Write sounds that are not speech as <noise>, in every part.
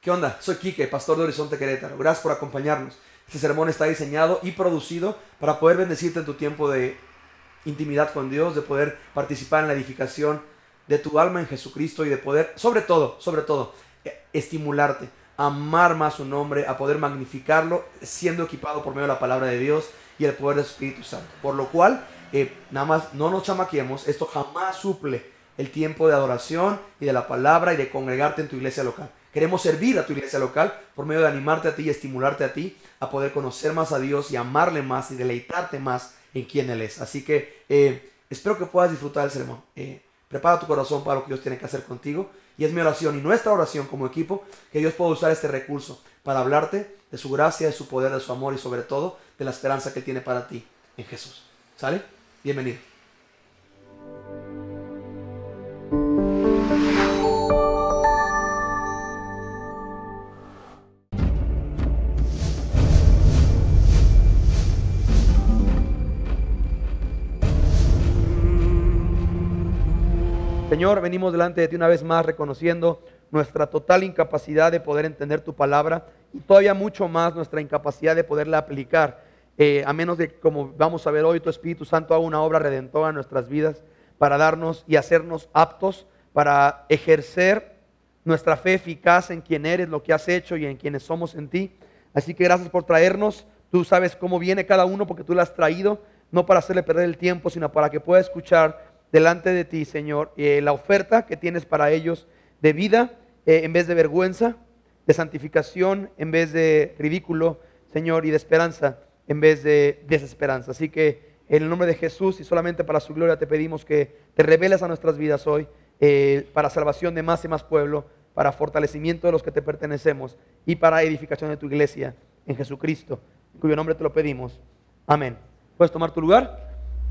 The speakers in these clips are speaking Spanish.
¿Qué onda? Soy Quique, pastor de Horizonte Querétaro. Gracias por acompañarnos. Este sermón está diseñado y producido para poder bendecirte en tu tiempo de intimidad con Dios, de poder participar en la edificación de tu alma en Jesucristo y de poder, sobre todo, sobre todo, e, estimularte a amar más su nombre, a poder magnificarlo, siendo equipado por medio de la palabra de Dios y el poder del Espíritu Santo. Por lo cual, eh, nada más no nos chamaquemos, esto jamás suple el tiempo de adoración y de la palabra y de congregarte en tu iglesia local. Queremos servir a tu iglesia local por medio de animarte a ti y estimularte a ti a poder conocer más a Dios y amarle más y deleitarte más en quien Él es. Así que eh, espero que puedas disfrutar el sermón. Eh, prepara tu corazón para lo que Dios tiene que hacer contigo. Y es mi oración y nuestra oración como equipo que Dios pueda usar este recurso para hablarte de su gracia, de su poder, de su amor y sobre todo de la esperanza que tiene para ti en Jesús. ¿Sale? Bienvenido. Señor, venimos delante de ti una vez más reconociendo nuestra total incapacidad de poder entender tu palabra y todavía mucho más nuestra incapacidad de poderla aplicar, eh, a menos de, como vamos a ver hoy, tu Espíritu Santo haga una obra redentora en nuestras vidas para darnos y hacernos aptos para ejercer nuestra fe eficaz en quien eres, lo que has hecho y en quienes somos en ti. Así que gracias por traernos. Tú sabes cómo viene cada uno porque tú lo has traído, no para hacerle perder el tiempo, sino para que pueda escuchar delante de ti, Señor, y eh, la oferta que tienes para ellos de vida eh, en vez de vergüenza, de santificación en vez de ridículo, Señor, y de esperanza en vez de desesperanza. Así que en el nombre de Jesús y solamente para su gloria te pedimos que te reveles a nuestras vidas hoy eh, para salvación de más y más pueblo, para fortalecimiento de los que te pertenecemos y para edificación de tu iglesia en Jesucristo, en cuyo nombre te lo pedimos. Amén. ¿Puedes tomar tu lugar?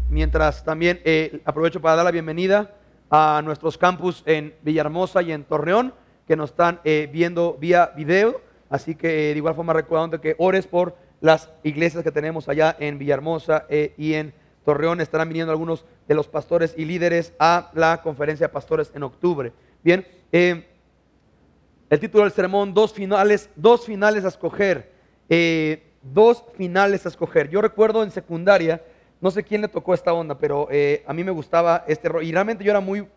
mientras también eh, aprovecho para dar la bienvenida a nuestros campus en Villahermosa y en Torreón, que nos están eh, viendo vía video. Así que eh, de igual forma recordando que ores por las iglesias que tenemos allá en Villahermosa y en Torreón. Estarán viniendo algunos de los pastores y líderes a la conferencia de pastores en octubre. Bien, el título del sermón, dos finales, dos finales a escoger. dos finales a escoger. Yo recuerdo en secundaria, no sé quién le tocó esta onda, pero eh, a mí me gustaba este rol. Y realmente yo era muy,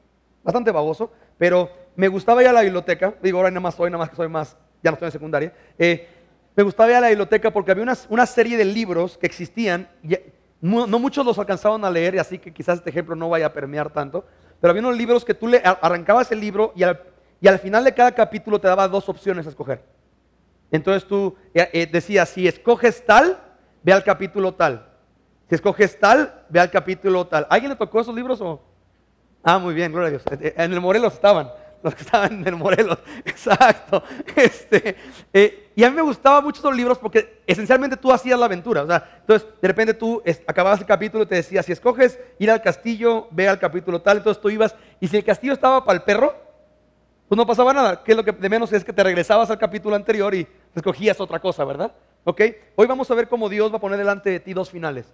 bastante baboso, pero me gustaba ir a la biblioteca. Digo, ahora nada más soy, nada más que soy más, ya no estoy en secundaria. Eh, me gustaba ir a la biblioteca porque había una, serie de libros que existían. Y no, muchos los alcanzaban a leer, y así que quizás este ejemplo no vaya a permear tanto. Pero había unos libros que tú le arrancabas el libro y al, final de cada capítulo te daba dos opciones a escoger. Entonces tú eh, decías, si escoges tal, ve al capítulo tal. Si escoges tal, ve al capítulo tal. ¿Alguien le tocó esos libros o? Ah, muy bien, gloria a Dios. Eh, eh, en el Morelos estaban, <laughs> los que estaban en el Morelos, <laughs> exacto. Este, eh, y a mí me gustaban mucho esos libros porque esencialmente tú hacías la aventura. O sea, entonces, de repente tú acababas el capítulo y te decía, si escoges ir al castillo, ve al capítulo tal. Entonces tú ibas, y si el castillo estaba para el perro, pues no pasaba nada. Que lo que de menos es que te regresabas al capítulo anterior y escogías otra cosa, ¿verdad? Ok, hoy vamos a ver cómo Dios va a poner delante de ti dos finales.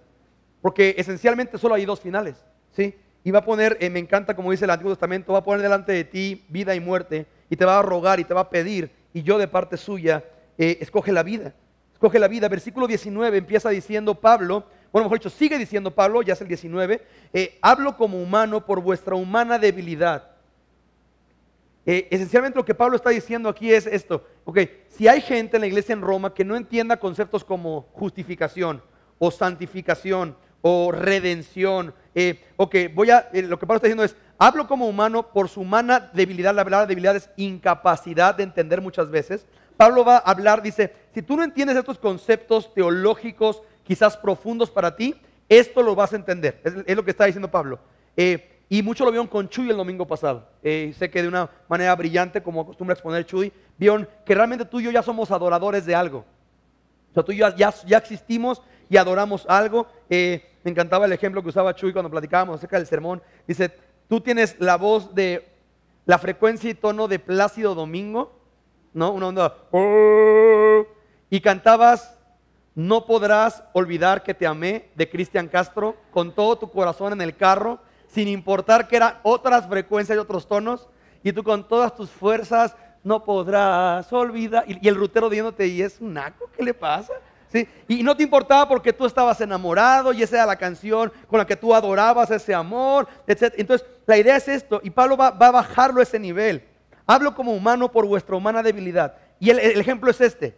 Porque esencialmente solo hay dos finales, ¿sí? Y va a poner, eh, me encanta como dice el Antiguo Testamento, va a poner delante de ti vida y muerte, y te va a rogar y te va a pedir, y yo de parte suya, eh, escoge la vida, escoge la vida. Versículo 19 empieza diciendo Pablo, bueno, mejor dicho, sigue diciendo Pablo, ya es el 19, eh, hablo como humano por vuestra humana debilidad. esencialmente lo que Pablo está diciendo aquí es esto, ok, si hay gente en la iglesia en Roma que no entienda conceptos como justificación o santificación o redención. Eh, ok, voy a, eh, lo que Pablo está diciendo es, hablo como humano por su humana debilidad, la palabra debilidad es incapacidad de entender muchas veces. Pablo va a hablar, dice, si tú no entiendes estos conceptos teológicos, quizás profundos para ti, esto lo vas a entender. Es, lo que está diciendo Pablo. Eh, y muchos lo vieron con Chuy el domingo pasado. sé que de una manera brillante, como acostumbra exponer Chuy, vieron que realmente tú y yo ya somos adoradores de algo. O sea, tú y yo ya, ya existimos y adoramos algo. Eh, me encantaba el ejemplo que usaba Chuy cuando platicábamos acerca del sermón. Dice, tú tienes la voz de la frecuencia y tono de Plácido Domingo, ¿no? Una onda, oh", y cantabas no podrás olvidar que te amé de Cristian Castro con todo tu corazón en el carro, sin importar que eran otras frecuencias y otros tonos, y tú con todas tus fuerzas no podrás olvidar. Y, el rutero diéndote, ¿y es un naco? ¿Qué le pasa? Y no te importaba porque tú estabas enamorado y esa era la canción con la que tú adorabas ese amor, etc. Entonces, la idea es esto, y Pablo va, a bajarlo a ese nivel. Hablo como humano por vuestra humana debilidad. Y el, ejemplo es este,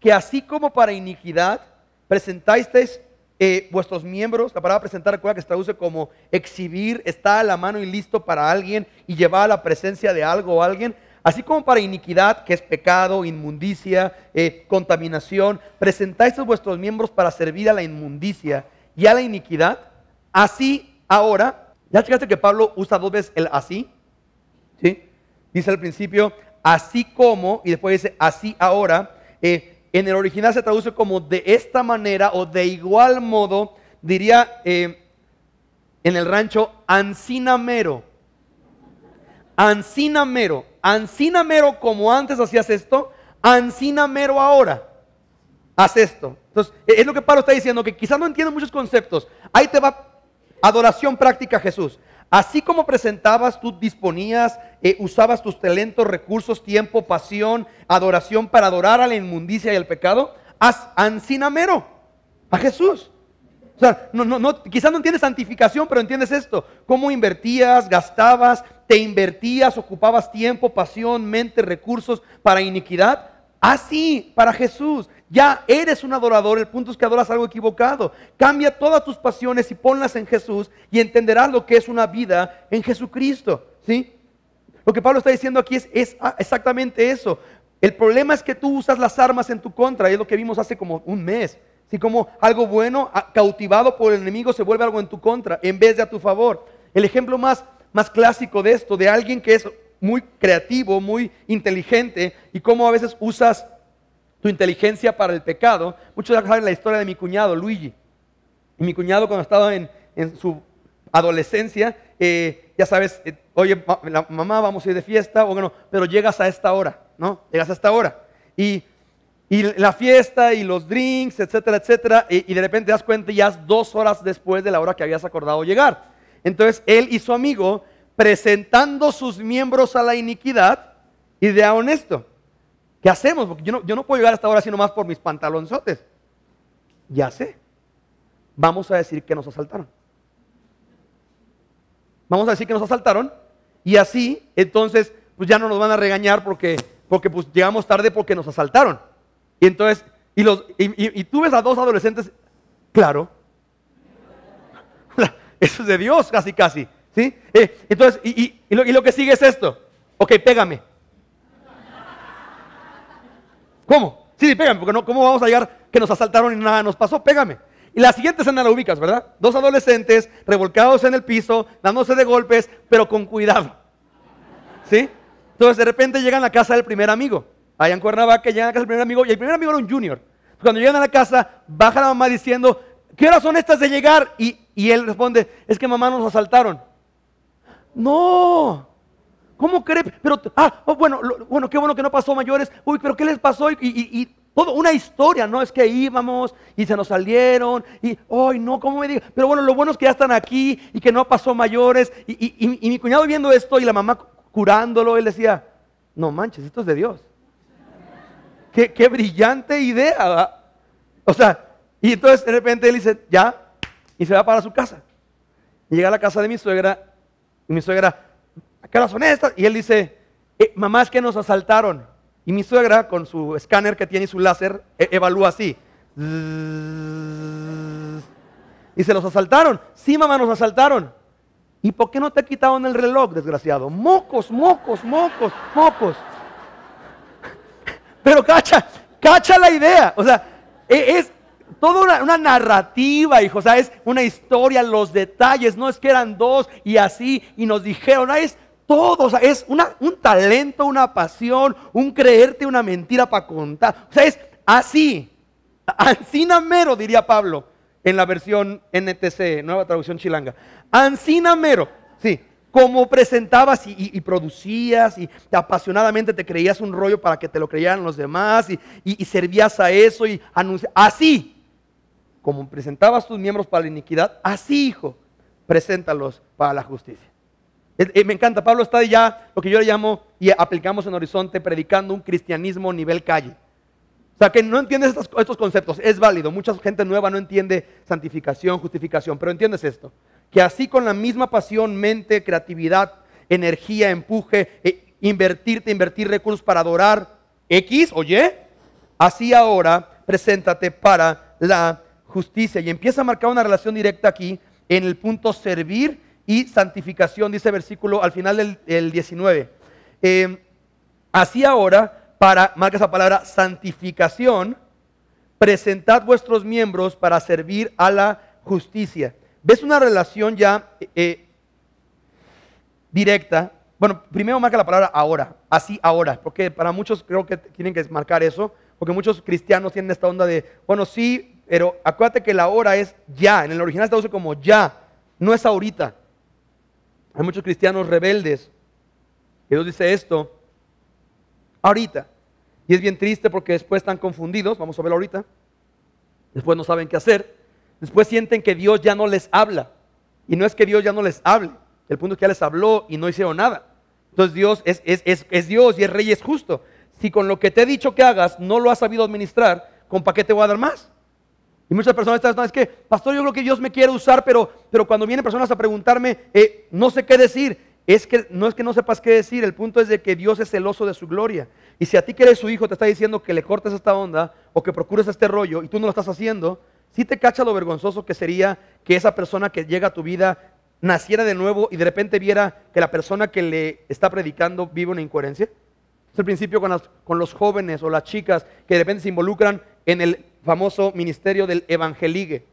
que así como para iniquidad presentasteis eh, vuestros miembros, la palabra presentar, recuerda que se traduce como exhibir, está a la mano y listo para alguien y llevar a la presencia de algo o alguien. Así como para iniquidad, que es pecado, inmundicia, eh, contaminación, presentáis vuestros miembros para servir a la inmundicia y a la iniquidad, así ahora, ya checaste que Pablo usa dos veces el así, Dice al principio, así como, y después dice, así ahora, eh, en el original se traduce como de esta manera o de igual modo, diría eh, en el rancho, ancinamero. Ancina mero. Ancina mero como antes hacías esto, ancina mero ahora. Haz esto. Entonces, e-, es lo que Pablo está diciendo, que quizás no entiende muchos conceptos. Ahí te va adoración práctica Jesús. Así como presentabas, tú disponías, eh, usabas tus talentos, recursos, tiempo, pasión, adoración para adorar a la inmundicia y al pecado, haz mero a Jesús. O sea, no, no, quizás no entiendes santificación, pero entiendes esto. Cómo invertías, gastabas, te invertías, ocupabas tiempo, pasión, mente, recursos para iniquidad. Así, para Jesús, ya eres un adorador, el punto es que adoras algo equivocado. Cambia todas tus pasiones y ponlas en Jesús y entenderás lo que es una vida en Jesucristo. ¿sí? Lo que Pablo está diciendo aquí es, exactamente eso. El problema es que tú usas las armas en tu contra, y es lo que vimos hace como un mes. Si como algo bueno, cautivado por el enemigo, se vuelve algo en tu contra en vez de a tu favor. El ejemplo más más clásico de esto, de alguien que es muy creativo, muy inteligente, y cómo a veces usas tu inteligencia para el pecado. Muchos ya saben la historia de mi cuñado, Luigi. Y mi cuñado cuando estaba en, su adolescencia, eh, ya sabes, eh, oye, la mamá, vamos a ir de fiesta, o bueno, pero llegas a esta hora, ¿no? Llegas a esta hora. Y, la fiesta y los drinks, etcétera, etcétera, y, de repente te das cuenta y ya es dos horas después de la hora que habías acordado llegar. Entonces él y su amigo, presentando sus miembros a la iniquidad, idea honesto, ¿Qué hacemos? Porque yo no, puedo llegar hasta ahora sino más por mis pantalonzotes. Ya sé. Vamos a decir que nos asaltaron. Vamos a decir que nos asaltaron. Y así, entonces, pues ya no nos van a regañar porque, porque pues llegamos tarde porque nos asaltaron. Y entonces, y, los, y, y tú ves a dos adolescentes, claro, eso es de Dios, casi, casi. ¿sí? Eh, entonces, y, lo, que sigue es esto. Ok, pégame. ¿Cómo? Sí, sí, pégame, porque no, ¿cómo vamos a llegar que nos asaltaron y nada nos pasó? Pégame. Y la siguiente escena la ubicas, ¿verdad? Dos adolescentes revolcados en el piso, dándose de golpes, pero con cuidado. ¿Sí? Entonces de repente llegan a la casa del primer amigo. Allá en Cuernavaca llegan a la casa del primer amigo y el primer amigo era un junior. Cuando llegan a la casa, baja la mamá diciendo, ¿qué horas son estas de llegar? Y y él responde, es que mamá nos asaltaron. No, ¿cómo cree? Pero, ah, oh, bueno, bueno, qué bueno que no pasó mayores. Uy, pero ¿qué les pasó? Y, y, todo, una historia, ¿no? Es que íbamos y se nos salieron y, ay, no, ¿cómo me digo? Pero bueno, lo bueno es que ya están aquí y que no pasó mayores. Y, mi cuñado viendo esto y la mamá curándolo, él decía, no manches, esto es de Dios. qué, brillante idea. O sea, y entonces de repente él dice, ya, y se va para su casa. Llega a la casa de mi suegra y mi suegra, qué horas son estas? Y él dice, eh, mamá es que nos asaltaron. Y mi suegra con su escáner que tiene y su láser e-, evalúa así. y se los asaltaron. Sí, mamá, nos asaltaron. ¿Y por qué no te quitaron el reloj, desgraciado? Mocos, mocos, mocos, mocos. <laughs> Pero cacha, cacha la idea. O sea, e-, es, toda una, narrativa, hijo, o sea, es una historia, los detalles, no es que eran dos y así, y nos dijeron, ah, es todo, es un talento, una pasión, un creerte una mentira para contar, o sea, es así, ancina mero, diría Pablo, en la versión NTC, nueva traducción chilanga, ancina mero, sí, como presentabas y, producías y apasionadamente te creías un rollo para que te lo creyeran los demás y, servías a eso y anuncias, así, como presentabas tus miembros para la iniquidad, así, hijo, preséntalos para la justicia. Eh, me encanta, Pablo está ya lo que yo le llamo y aplicamos en Horizonte predicando un cristianismo nivel calle. O sea, que no entiendes estos, conceptos, es válido. Mucha gente nueva no entiende santificación, justificación, pero entiendes esto, que así con la misma pasión, mente, creatividad, energía, empuje, e invertirte, invertir recursos para adorar X, oye, así ahora preséntate para la justicia. Y empieza a marcar una relación directa aquí en el punto servir y santificación, dice versículo al final del 19. Em, así ahora, para, marca esa palabra, santificación, presentad vuestros miembros para servir a la justicia. ¿Ves una relación ya eh, directa? Bueno, primero marca la palabra ahora, así ahora, porque para muchos creo que tienen que marcar eso, porque muchos cristianos tienen esta onda de, bueno, sí, pero acuérdate que la hora es ya. En el original se traduce como ya, no es ahorita. Hay muchos cristianos rebeldes. que Dios dice esto ahorita. Y es bien triste porque después están confundidos, vamos a ver ahorita. Después no saben qué hacer. Después sienten que Dios ya no les habla. Y no es que Dios ya no les hable. El punto es que ya les habló y no hicieron nada. Entonces Dios es, es Dios y es rey y es justo. Si con lo que te he dicho que hagas no lo has sabido administrar, ¿con para qué te voy a dar más? Y muchas personas están, no, es que, pastor, yo creo que Dios me quiere usar, pero, pero cuando vienen personas a preguntarme, eh, no sé qué decir. Es que no es que no sepas qué decir, el punto es de que Dios es celoso de su gloria. Y si a ti que eres su hijo te está diciendo que le cortes esta onda o que procures este rollo y tú no lo estás haciendo, si sí te cacha lo vergonzoso que sería que esa persona que llega a tu vida naciera de nuevo y de repente viera que la persona que le está predicando vive una incoherencia. Es el principio con los jóvenes o las chicas que de repente se involucran en el famoso ministerio del evangeligue.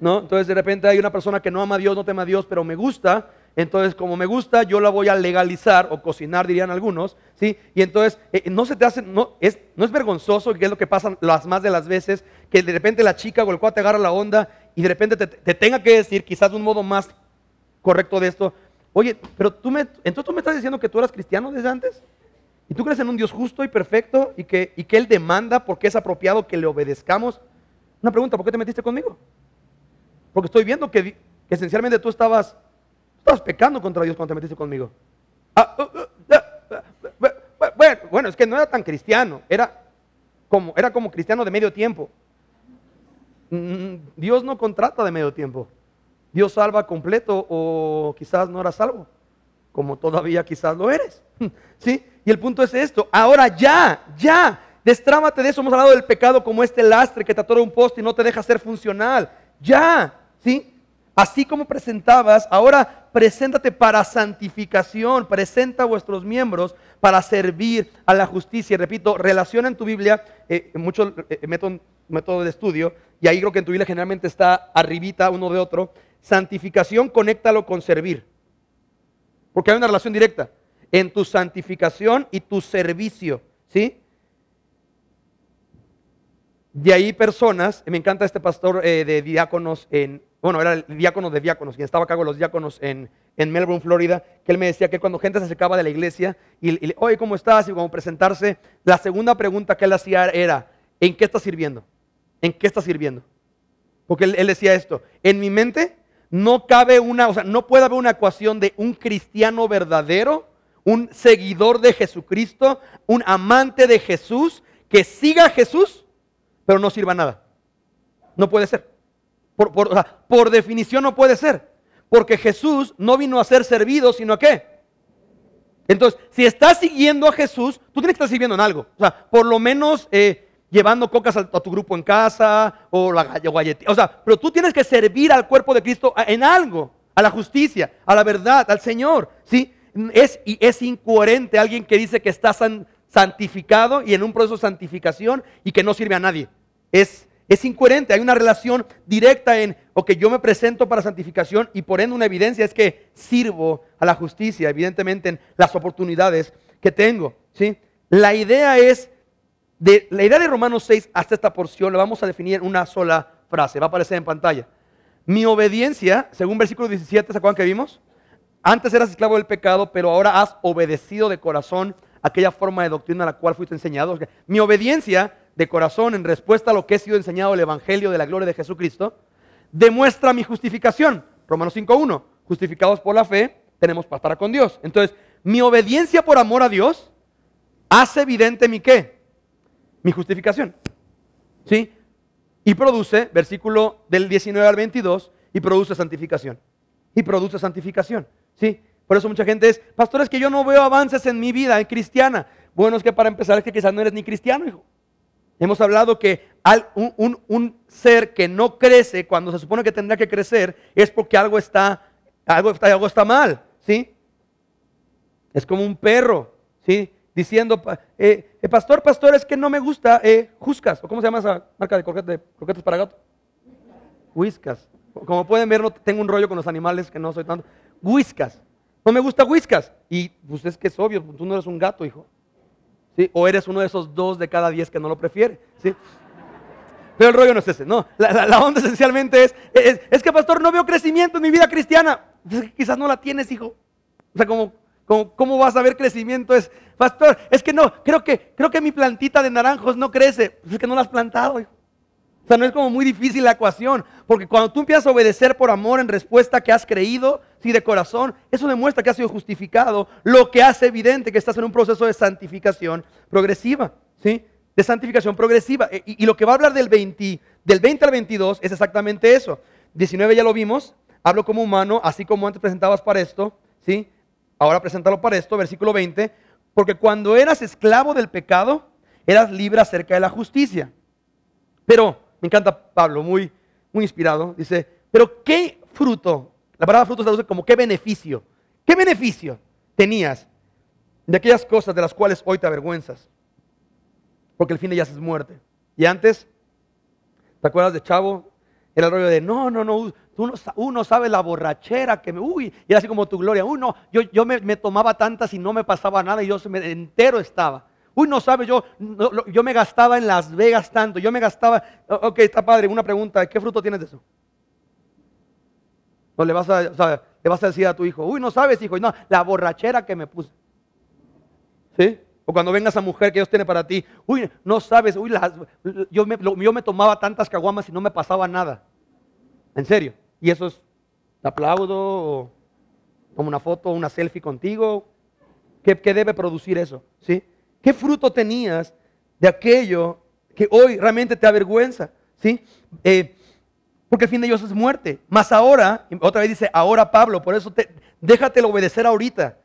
¿No? Entonces de repente hay una persona que no ama a Dios, no tema a Dios, pero me gusta. Entonces, como me gusta, yo la voy a legalizar o cocinar, dirían algunos, ¿sí? Y entonces, eh, no se te hace, no es, no es vergonzoso, que es lo que pasa las más de las veces, que de repente la chica o el cuate agarra la onda y de repente te, tenga que decir, quizás de un modo más correcto de esto, oye, pero tú me, entonces tú me estás diciendo que tú eras cristiano desde antes. Y tú crees en un Dios justo y perfecto y que, y que Él demanda porque es apropiado que le obedezcamos. Una pregunta, ¿por qué te metiste conmigo? Porque estoy viendo que, esencialmente tú estabas, estabas pecando contra Dios cuando te metiste conmigo. Ah, uh, uh, bueno, es que no era tan cristiano, era como, era como cristiano de medio tiempo. Mm, Dios no contrata de medio tiempo. Dios salva completo o quizás no era salvo, como todavía quizás lo eres. <laughs> ¿Sí? Y el punto es esto, ahora ya, ya, destrámate de eso. Hemos hablado del pecado como este lastre que te atora un poste y no te deja ser funcional. Ya, ¿sí? Así como presentabas, ahora preséntate para santificación, presenta a vuestros miembros para servir a la justicia. Y repito, relaciona en tu Biblia, eh, en muchos eh, eh, métodos de estudio, y ahí creo que en tu Biblia generalmente está arribita uno de otro. Santificación, conéctalo con servir, porque hay una relación directa en tu santificación y tu servicio, ¿sí? De ahí personas, me encanta este pastor eh, de diáconos bueno, era el diácono de diáconos, quien estaba a cargo de los diáconos en, Melbourne, Florida, que él me decía que cuando gente se acercaba de la iglesia y, y oye, ¿cómo estás? Y como presentarse, la segunda pregunta que él hacía era, ¿en qué estás sirviendo? ¿En qué estás sirviendo? Porque él decía esto, en mi mente no cabe una, o sea, no puede haber una ecuación de un cristiano verdadero un seguidor de Jesucristo, un amante de Jesús, que siga a Jesús, pero no sirva nada. No puede ser. Por, por, por definición no puede ser. Porque Jesús no vino a ser servido, sino a qué? Entonces, si estás siguiendo a Jesús, tú tienes que estar sirviendo en algo. O sea, por lo menos eh, llevando cocas a, tu grupo en casa o la galletita. O sea, pero tú tienes que servir al cuerpo de Cristo en algo, a la justicia, a la verdad, al Señor. ¿Sí? Es, y es incoherente alguien que dice que está santificado y en un proceso de santificación y que no sirve a nadie. Es, incoherente, hay una relación directa en, que yo me presento para santificación y por ende una evidencia es que sirvo a la justicia, evidentemente en las oportunidades que tengo. ¿sí? La idea es, de, la idea de Romanos 6 hasta esta porción la vamos a definir en una sola frase, va a aparecer en pantalla. Mi obediencia, según versículo 17, ¿se acuerdan que vimos? Antes eras esclavo del pecado, pero ahora has obedecido de corazón aquella forma de doctrina a la cual fuiste enseñado. Mi obediencia de corazón en respuesta a lo que he sido enseñado el Evangelio de la gloria de Jesucristo demuestra mi justificación. Romanos 5.1. Justificados por la fe, tenemos paz para con Dios. Entonces, mi obediencia por amor a Dios hace evidente mi qué? Mi justificación. ¿Sí? Y produce, versículo del 19 al 22, y produce santificación. Y produce santificación. ¿Sí? Por eso mucha gente es, pastor, es que yo no veo avances en mi vida en cristiana. Bueno, es que para empezar es que quizás no eres ni cristiano, hijo. Hemos hablado que un, ser que no crece cuando se supone que tendrá que crecer es porque algo está, algo está, algo está mal, ¿sí? Es como un perro, ¿sí? Diciendo, eh, eh, pastor, pastor, es que no me gusta eh, o cómo se llama esa marca de croquetas, para gato. Whiskas. Como pueden ver, tengo un rollo con los animales que no soy tanto. Whiskas. No me gusta Whiskas. Y pues es que es obvio, pues, tú no eres un gato, hijo. ¿Sí? O eres uno de esos dos de cada diez que no lo prefiere. ¿sí? Pero el rollo no es ese, no. La, onda esencialmente es, es, que pastor, no veo crecimiento en mi vida cristiana. Pues, quizás no la tienes, hijo. O sea, como, ¿cómo vas a ver crecimiento? Es, pastor, es que no, creo que, creo que mi plantita de naranjos no crece. Pues, es que no la has plantado, hijo. O sea, no es como muy difícil la ecuación, porque cuando tú empiezas a obedecer por amor en respuesta que has creído, sí, de corazón, eso demuestra que has sido justificado, lo que hace evidente que estás en un proceso de santificación progresiva, ¿sí? De santificación progresiva. E, y, lo que va a hablar del 20, del 20 al 22 es exactamente eso. 19 ya lo vimos, hablo como humano, así como antes presentabas para esto, ¿sí? Ahora preséntalo para esto, versículo 20, porque cuando eras esclavo del pecado, eras libre acerca de la justicia. Pero me encanta Pablo, muy, muy inspirado. Dice, pero ¿qué fruto? La palabra fruto se traduce como ¿qué beneficio? ¿Qué beneficio tenías de aquellas cosas de las cuales hoy te avergüenzas? Porque el fin de ellas es muerte. Y antes, ¿te acuerdas de Chavo? Era el rollo de, no, no, no, tú no, uno sabe la borrachera que me, uy, y era así como tu gloria, uno, yo, yo me, tomaba tantas y no me pasaba nada y yo me, entero estaba. Uy, no sabes, yo, yo me gastaba en Las Vegas tanto, yo me gastaba, ok, está padre, una pregunta, ¿qué fruto tienes de eso? No le vas a, o le vas a decir a tu hijo, uy, no sabes, hijo, no, la borrachera que me puse. ¿Sí? O cuando venga esa mujer que Dios tiene para ti, uy, no sabes, uy, yo, me, me tomaba tantas caguamas y no me pasaba nada. En serio. Y eso es, te aplaudo, o tomo una foto, una selfie contigo. ¿Qué, qué debe producir eso? ¿Sí? ¿Qué fruto tenías de aquello que hoy realmente te avergüenza? ¿Sí? Eh, porque el fin de Dios es muerte. Mas ahora, otra vez dice, ahora Pablo, por eso déjate obedecer ahorita.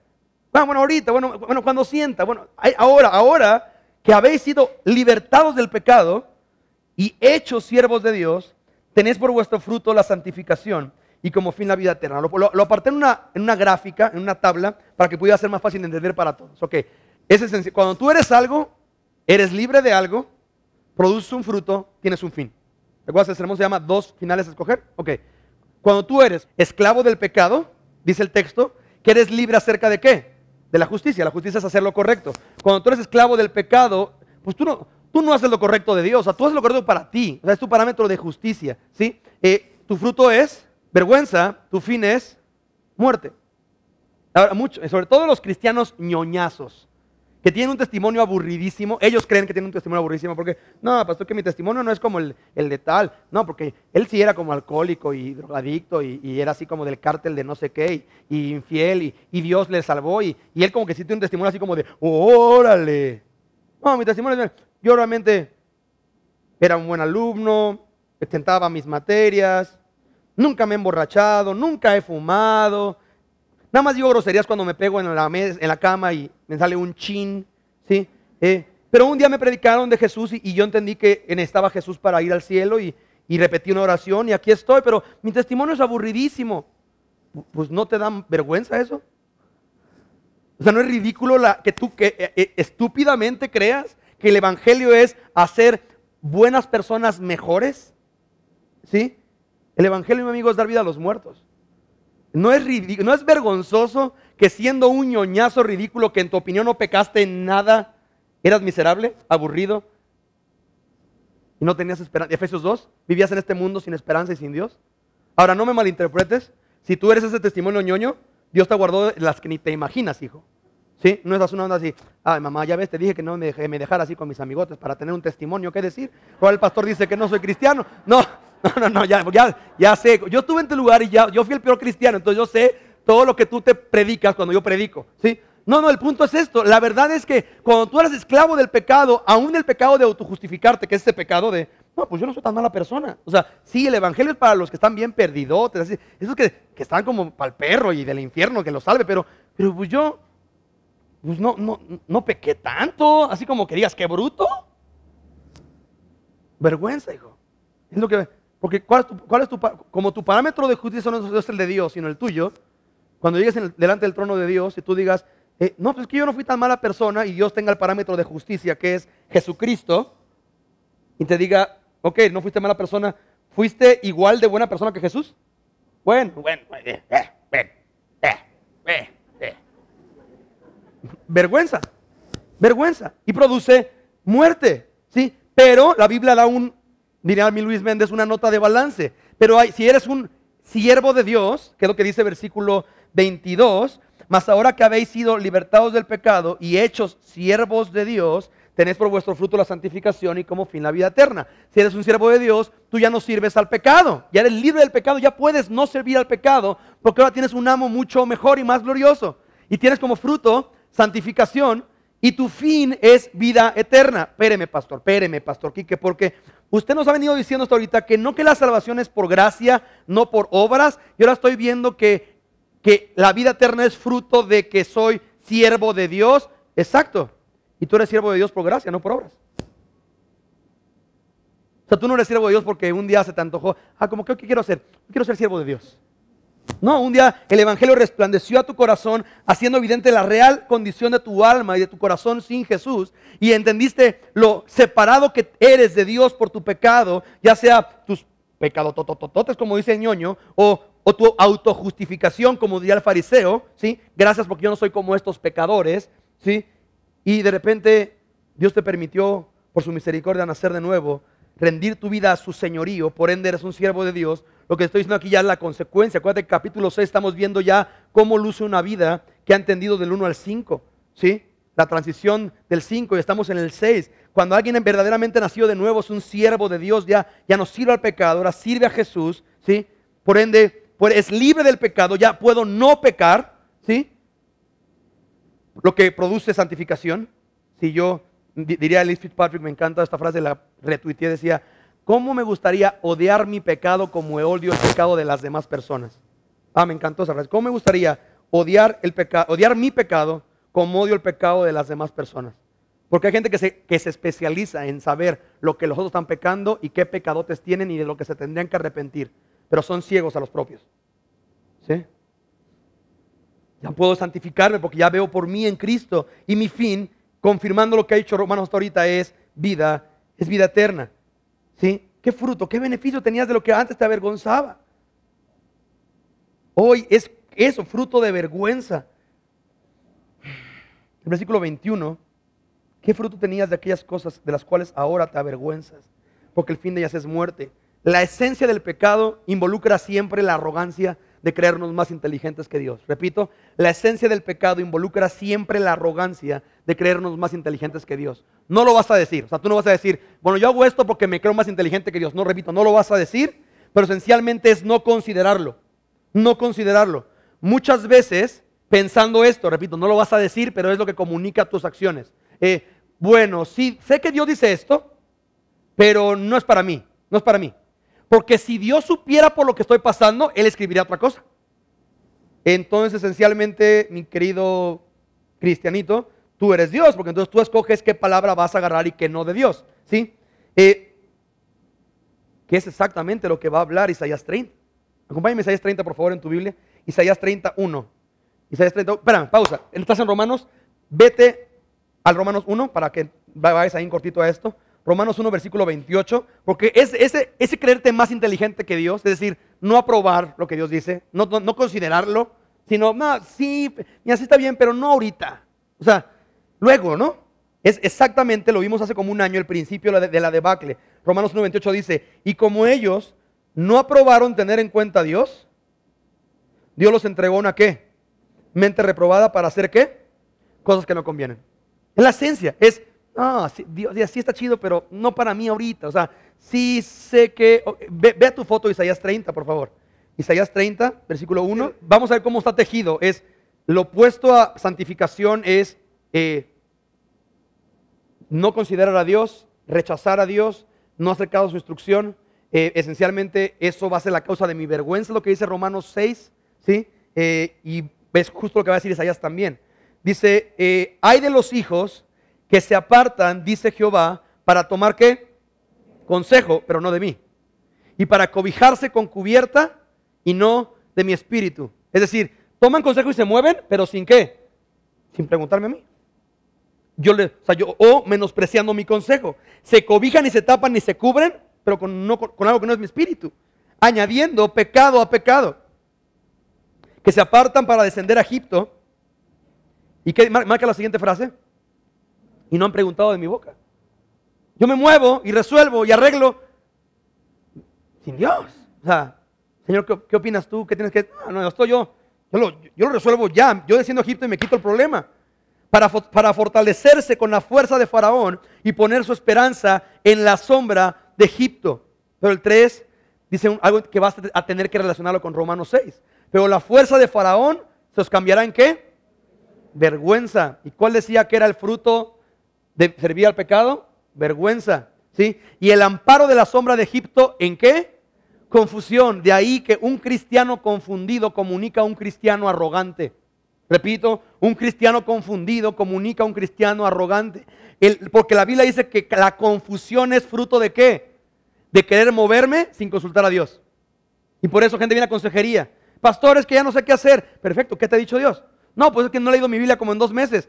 Ah, bueno, ahorita, bueno, bueno, cuando sienta, bueno, ahora, ahora que habéis sido libertados del pecado y hechos siervos de Dios, tenéis por vuestro fruto la santificación y como fin la vida eterna. Lo, aparté en una, en una, gráfica, en una tabla, para que pudiera ser más fácil de entender para todos. Ok, cuando tú eres algo, eres libre de algo, produces un fruto, tienes un fin. ¿Recuerdas el sermón se llama dos finales a escoger? Ok. Cuando tú eres esclavo del pecado, dice el texto, que eres libre acerca de qué? De la justicia. La justicia es hacer lo correcto. Cuando tú eres esclavo del pecado, pues tú no, tú no haces lo correcto de Dios. O sea, tú haces lo correcto para ti. O es tu parámetro de justicia. ¿sí? Eh, tu fruto es vergüenza, tu fin es muerte. sobre todo los cristianos ñoñazos que tienen un testimonio aburridísimo. Ellos creen que tiene un testimonio aburridísimo porque, no, pastor, que mi testimonio no es como el, el de tal. No, porque él sí era como alcohólico y drogadicto y, era así como del cártel de no sé qué y, infiel y, Dios le salvó. Y, él como que sí tiene un testimonio así como de, órale. No, mi testimonio, es, yo realmente era un buen alumno, tentaba mis materias, nunca me he emborrachado, nunca he fumado. Nada más digo groserías cuando me pego en la, en la cama y me sale un chin, ¿sí? Eh, pero un día me predicaron de Jesús y, yo entendí que necesitaba Jesús para ir al cielo y, repetí una oración y aquí estoy, pero mi testimonio es aburridísimo. Pues no te dan vergüenza eso. O sea, no es ridículo la, que tú que, eh, eh, estúpidamente creas que el Evangelio es hacer buenas personas mejores. ¿Sí? El Evangelio, mi amigo, es dar vida a los muertos. No es, no es vergonzoso que siendo un ñoñazo ridículo que en tu opinión no pecaste en nada, eras miserable, aburrido y no tenías esperanza. Efesios 2, vivías en este mundo sin esperanza y sin Dios. Ahora no me malinterpretes, si tú eres ese testimonio ñoño, Dios te guardó las que ni te imaginas, hijo. ¿Sí? No estás una onda así, ay mamá, ya ves, te dije que no me, dejara así con mis amigotes para tener un testimonio ¿qué decir. Ahora el pastor dice que no soy cristiano. No, <laughs> No, no, no, ya, ya, sé. Yo estuve en tu lugar y ya, yo fui el peor cristiano, entonces yo sé todo lo que tú te predicas cuando yo predico, ¿sí? No, no, el punto es esto. La verdad es que cuando tú eres esclavo del pecado, aún el pecado de autojustificarte, que es ese pecado de, no, pues yo no soy tan mala persona. O sea, sí, el evangelio es para los que están bien perdidotes, esos que, que están como para el perro y del infierno que lo salve, pero, pero pues yo, pues no, no, no pequé tanto, así como que digas, qué bruto. Vergüenza, hijo. Es lo que porque ¿cuál es, como tu parámetro de justicia no es el de Dios, sino el tuyo, cuando llegues delante del trono de Dios y tú digas, eh, no, pues es que yo no fui tan mala persona y Dios tenga el parámetro de justicia que es Jesucristo, y te diga, ok, no fuiste mala persona, ¿fuiste igual de buena persona que Jesús? Bueno, bueno, eh, eh, Vergüenza, vergüenza. Y produce muerte, ¿sí? Pero la Biblia da un a mi Luis Méndez una nota de balance. Pero si eres un siervo de Dios, que es lo que dice versículo 22, mas ahora que habéis sido libertados del pecado y hechos siervos de Dios, tenéis por vuestro fruto la santificación y como fin la vida eterna. Si eres un siervo de Dios, tú ya no sirves al pecado, ya eres libre del pecado, ya puedes no servir al pecado, porque ahora tienes un amo mucho mejor y más glorioso. Y tienes como fruto santificación y tu fin es vida eterna. Péreme, pastor, péreme, pastor Quique, porque Usted nos ha venido diciendo hasta ahorita que no que la salvación es por gracia, no por obras. Y ahora estoy viendo que, que la vida eterna es fruto de que soy siervo de Dios. Exacto. Y tú eres siervo de Dios por gracia, no por obras. O sea, tú no eres siervo de Dios porque un día se te antojó. Ah, como que, ¿qué quiero hacer? quiero ser siervo de Dios. No, un día el Evangelio resplandeció a tu corazón, haciendo evidente la real condición de tu alma y de tu corazón sin Jesús, y entendiste lo separado que eres de Dios por tu pecado, ya sea tus pecados tototototes, como dice el ñoño, o, tu autojustificación, como diría el fariseo, ¿sí? Gracias porque yo no soy como estos pecadores, ¿sí? Y de repente Dios te permitió, por su misericordia, nacer de nuevo rendir tu vida a su señorío, por ende eres un siervo de Dios. Lo que estoy diciendo aquí ya es la consecuencia. Acuérdate, capítulo 6 estamos viendo ya cómo luce una vida que ha entendido del 1 al 5, ¿sí? La transición del 5 y estamos en el 6. Cuando alguien verdaderamente nació de nuevo es un siervo de Dios, ya, ya no sirve al pecado, ahora sirve a Jesús, ¿sí? Por ende, es libre del pecado, ya puedo no pecar, ¿sí? Lo que produce santificación. Si yo diría Liz Fitzpatrick, me encanta esta frase, la retuiteé, decía, ¿cómo me gustaría odiar mi pecado como odio el pecado de las demás personas? Ah, me encantó esa frase. ¿Cómo me gustaría odiar, el odiar mi pecado como odio el pecado de las demás personas? Porque hay gente que se, que se especializa en saber lo que los otros están pecando y qué pecadotes tienen y de lo que se tendrían que arrepentir, pero son ciegos a los propios. ¿Sí? Ya puedo santificarme porque ya veo por mí en Cristo y mi fin confirmando lo que ha dicho Romanos hasta ahorita, es vida, es vida eterna. ¿Sí? ¿Qué fruto, qué beneficio tenías de lo que antes te avergonzaba? Hoy es eso, fruto de vergüenza. El versículo 21, ¿qué fruto tenías de aquellas cosas de las cuales ahora te avergüenzas? Porque el fin de ellas es muerte. La esencia del pecado involucra siempre la arrogancia de creernos más inteligentes que Dios. Repito, la esencia del pecado involucra siempre la arrogancia de creernos más inteligentes que Dios. No lo vas a decir, o sea, tú no vas a decir, bueno, yo hago esto porque me creo más inteligente que Dios. No, repito, no lo vas a decir, pero esencialmente es no considerarlo, no considerarlo. Muchas veces, pensando esto, repito, no lo vas a decir, pero es lo que comunica tus acciones. Eh, bueno, sí, sé que Dios dice esto, pero no es para mí, no es para mí. Porque si Dios supiera por lo que estoy pasando, Él escribiría otra cosa. Entonces, esencialmente, mi querido cristianito, tú eres Dios, porque entonces tú escoges qué palabra vas a agarrar y qué no de Dios. ¿Sí? Eh, es exactamente lo que va a hablar Isaías 30. Acompáñame Isaías 30, por favor, en tu Biblia. Isaías 31. Isaías 30, espérame, pausa. Estás en Romanos, vete al Romanos 1 para que vayas ahí un cortito a esto. Romanos 1, versículo 28, porque ese, creerte más inteligente que Dios, es decir, no aprobar lo que Dios dice, no, considerarlo, sino, no, sí, y así está bien, pero no ahorita. O sea, luego, ¿no? Es exactamente, lo vimos hace como un año, el principio de la debacle. Romanos 1, 28 dice, y como ellos no aprobaron tener en cuenta a Dios, Dios los entregó una qué? Mente reprobada para hacer qué? Cosas que no convienen. Es la esencia, es ah, sí, Dios, sí está chido, pero no para mí ahorita. O sea, sí sé que... Ve, tu foto, Isaías 30, por favor. Isaías 30, versículo 1. Vamos a ver cómo está tejido. Es lo opuesto a santificación es eh, no considerar a Dios, rechazar a Dios, no acercar a su instrucción. Eh, esencialmente eso va a ser la causa de mi vergüenza, lo que dice Romanos 6, ¿sí? Eh, y es justo lo que va a decir Isaías también. Dice, hay de los hijos que se apartan, dice Jehová, para tomar qué? Consejo, pero no de mí. Y para cobijarse con cubierta y no de mi espíritu. Es decir, toman consejo y se mueven, pero sin qué? Sin preguntarme a mí. Yo o, o menospreciando mi consejo. Se cobijan y se tapan y se cubren, pero con, no, con algo que no es mi espíritu. Añadiendo pecado a pecado. Que se apartan para descender a Egipto. ¿Y qué marca la siguiente frase? y no han preguntado de mi boca. Yo me muevo y resuelvo y arreglo sin Dios. O sea, Señor, ¿qué, opinas tú? ¿Qué tienes que.? No, no, estoy yo. Yo lo, resuelvo ya. Yo desciendo a Egipto y me quito el problema. Para, para fortalecerse con la fuerza de Faraón y poner su esperanza en la sombra de Egipto. Pero el 3 dice algo que vas a tener que relacionarlo con Romanos 6. Pero la fuerza de Faraón se os cambiará en qué? Vergüenza. ¿Y cuál decía que era el fruto ¿Servía servir al pecado? Vergüenza. ¿sí? Y el amparo de la sombra de Egipto, ¿en qué? Confusión. De ahí que un cristiano confundido comunica a un cristiano arrogante. Repito, un cristiano confundido comunica a un cristiano arrogante. porque la Biblia dice que la confusión es fruto de qué? De querer moverme sin consultar a Dios. Y por eso gente viene a consejería. Pastores que ya no sé qué hacer. Perfecto, ¿qué te ha dicho Dios? No, pues es que no he leído mi Biblia como en dos meses.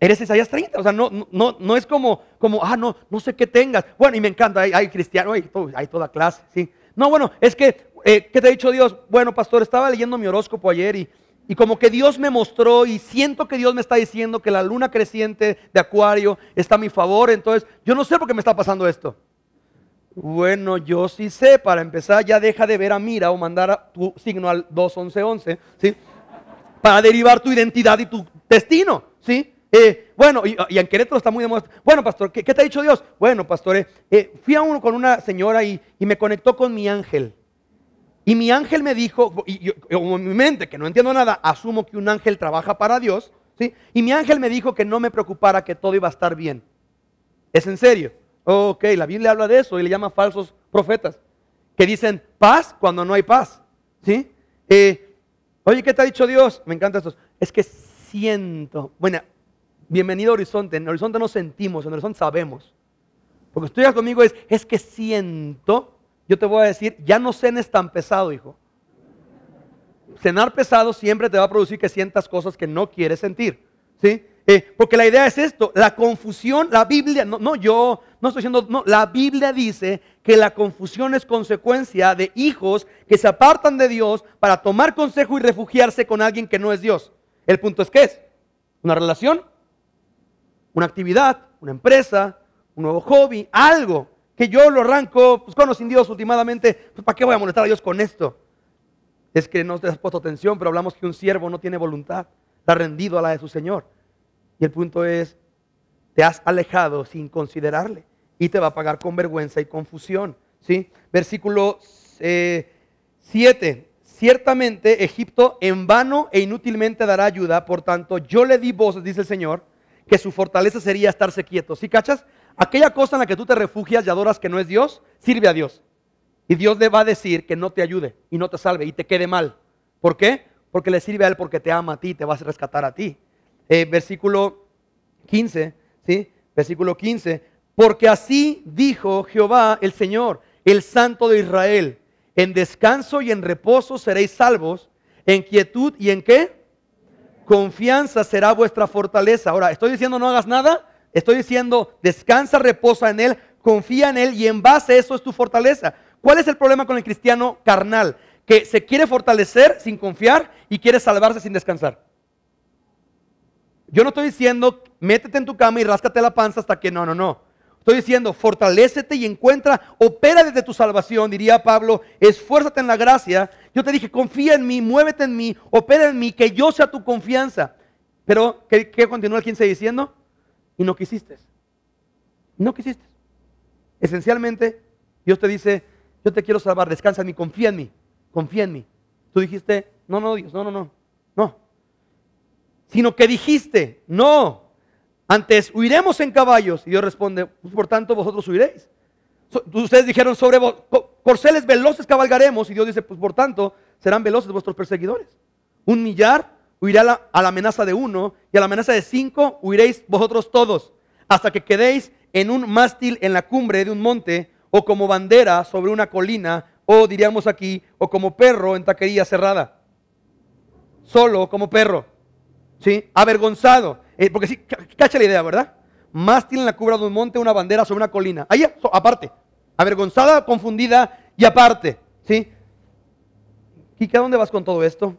Eres Isaías 30, o sea, no, no, no es como, como, ah, no, no sé qué tengas. Bueno, y me encanta, hay, cristiano, hay, toda clase, sí. No, bueno, es que, eh, ¿qué te ha dicho Dios? Bueno, pastor, estaba leyendo mi horóscopo ayer y, y como que Dios me mostró y siento que Dios me está diciendo que la luna creciente de Acuario está a mi favor, entonces yo no sé por qué me está pasando esto. Bueno, yo sí sé, para empezar ya deja de ver a Mira o mandar tu signo al 21111, ¿sí? Para derivar tu identidad y tu destino, ¿sí? Eh, bueno, y, en Querétaro está muy de Bueno, pastor, ¿qué, te ha dicho Dios? Bueno, pastor, eh, eh, fui a uno con una señora y, me conectó con mi ángel. Y mi ángel me dijo, y en mi mente, que no entiendo nada, asumo que un ángel trabaja para Dios, ¿sí? Y mi ángel me dijo que no me preocupara, que todo iba a estar bien. ¿Es en serio? Ok, la Biblia habla de eso y le llama falsos profetas, que dicen paz cuando no hay paz, ¿sí? Oye, ¿qué te ha dicho Dios? Me encanta esto. Es que siento. Bueno, bienvenido a Horizonte. En Horizonte no sentimos, en Horizonte sabemos. Porque estudias conmigo es, es que siento, yo te voy a decir, ya no cenes tan pesado, hijo. Cenar pesado siempre te va a producir que sientas cosas que no quieres sentir. ¿Sí? Eh, porque la idea es esto, la confusión, la Biblia, no, no yo, no estoy diciendo, no, la Biblia dice que la confusión es consecuencia de hijos que se apartan de Dios para tomar consejo y refugiarse con alguien que no es Dios. El punto es que es una relación una actividad, una empresa, un nuevo hobby, algo que yo lo arranco, pues con los sin Dios últimamente, pues ¿para qué voy a molestar a Dios con esto? Es que no te has puesto atención, pero hablamos que un siervo no tiene voluntad, está rendido a la de su Señor. Y el punto es, te has alejado sin considerarle y te va a pagar con vergüenza y confusión. ¿sí? Versículo 7. Eh, Ciertamente Egipto en vano e inútilmente dará ayuda, por tanto yo le di voces, dice el Señor, que su fortaleza sería estarse quieto. ¿Sí cachas? Aquella cosa en la que tú te refugias y adoras que no es Dios, sirve a Dios. Y Dios le va a decir que no te ayude y no te salve y te quede mal. ¿Por qué? Porque le sirve a Él porque te ama a ti, te vas a rescatar a ti. Eh, versículo 15, ¿sí? Versículo 15. Porque así dijo Jehová el Señor, el Santo de Israel, en descanso y en reposo seréis salvos, en quietud y en qué? confianza será vuestra fortaleza. Ahora, estoy diciendo no hagas nada, estoy diciendo descansa, reposa en Él, confía en Él y en base a eso es tu fortaleza. ¿Cuál es el problema con el cristiano carnal? Que se quiere fortalecer sin confiar y quiere salvarse sin descansar. Yo no estoy diciendo métete en tu cama y ráscate la panza hasta que no, no, no. Estoy diciendo, fortalécete y encuentra, opera desde tu salvación, diría Pablo, esfuérzate en la gracia. Yo te dije, confía en mí, muévete en mí, opera en mí, que yo sea tu confianza. Pero, ¿qué, qué continúa el 15 diciendo? Y no quisiste. No quisiste. Esencialmente, Dios te dice, yo te quiero salvar, descansa en mí, confía en mí, confía en mí. Tú dijiste, no, no, Dios, no, no, no, no. Sino que dijiste, no, antes huiremos en caballos. Y Dios responde, pues, por tanto vosotros huiréis. ustedes dijeron sobre vos, corceles veloces cabalgaremos. Y Dios dice, pues por tanto serán veloces vuestros perseguidores. Un millar huirá a la, amenaza de uno y a la amenaza de cinco huiréis vosotros todos. Hasta que quedéis en un mástil en la cumbre de un monte o como bandera sobre una colina o diríamos aquí, o como perro en taquería cerrada. Solo como perro. ¿Sí? Avergonzado. Eh, porque sí, cacha la idea, ¿verdad? Más tienen la cubra de un monte, una bandera sobre una colina. Ahí, aparte. Avergonzada, confundida y aparte. ¿Sí? ¿Y a dónde vas con todo esto?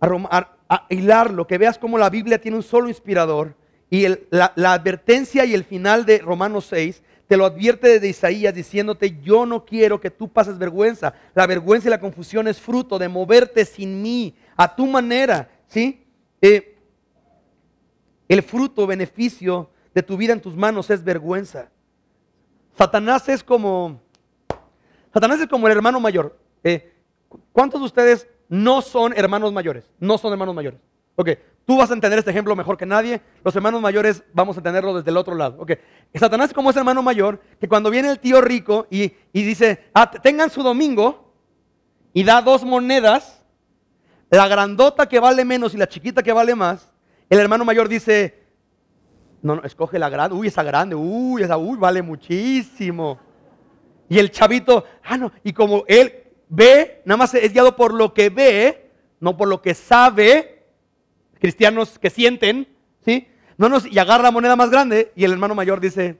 A, hilarlo, que veas cómo la Biblia tiene un solo inspirador. Y la, advertencia y el final de Romanos 6 te lo advierte desde Isaías diciéndote, yo no quiero que tú pases vergüenza. La vergüenza y la confusión es fruto de moverte sin mí, a tu manera. ¿Sí? Eh, el fruto, beneficio de tu vida en tus manos es vergüenza. Satanás es como, Satanás es como el hermano mayor. ¿eh? ¿Cuántos de ustedes no son hermanos mayores? No son hermanos mayores. Ok, tú vas a entender este ejemplo mejor que nadie. Los hermanos mayores vamos a entenderlo desde el otro lado. Ok, Satanás es como ese hermano mayor que cuando viene el tío rico y, dice, ah, tengan su domingo y da dos monedas, la grandota que vale menos y la chiquita que vale más, el hermano mayor dice, no, no, escoge la grande, uy, esa grande, uy, esa, uy, vale muchísimo. Y el chavito, ah, no, y como él ve, nada más es guiado por lo que ve, no por lo que sabe, cristianos que sienten, ¿sí? No nos, y agarra la moneda más grande y el hermano mayor dice,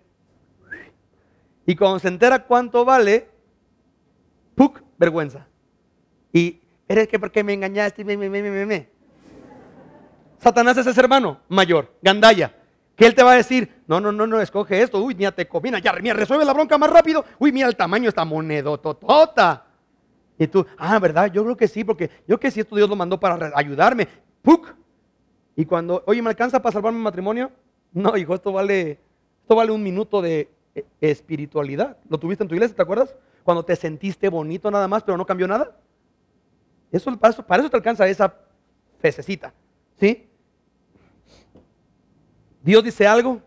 y cuando se entera cuánto vale, ¡puc! Vergüenza. Y eres que porque me engañaste, me, me, me, me, me. Satanás es ese hermano mayor, Gandaya, que él te va a decir, no, no, no, no, escoge esto, uy, mira, te combina, ya, mira, resuelve la bronca más rápido, uy, mira el tamaño de esta monedototota. Y tú, ah, ¿verdad? Yo creo que sí, porque yo que sí, esto Dios lo mandó para ayudarme. ¡Puc! Y cuando, oye, ¿me alcanza para salvar mi matrimonio? No, hijo, esto vale, esto vale un minuto de e, espiritualidad. ¿Lo tuviste en tu iglesia, te acuerdas? Cuando te sentiste bonito nada más, pero no cambió nada. Eso, para, eso, para eso te alcanza esa fececita, ¿sí? Dios dice algo,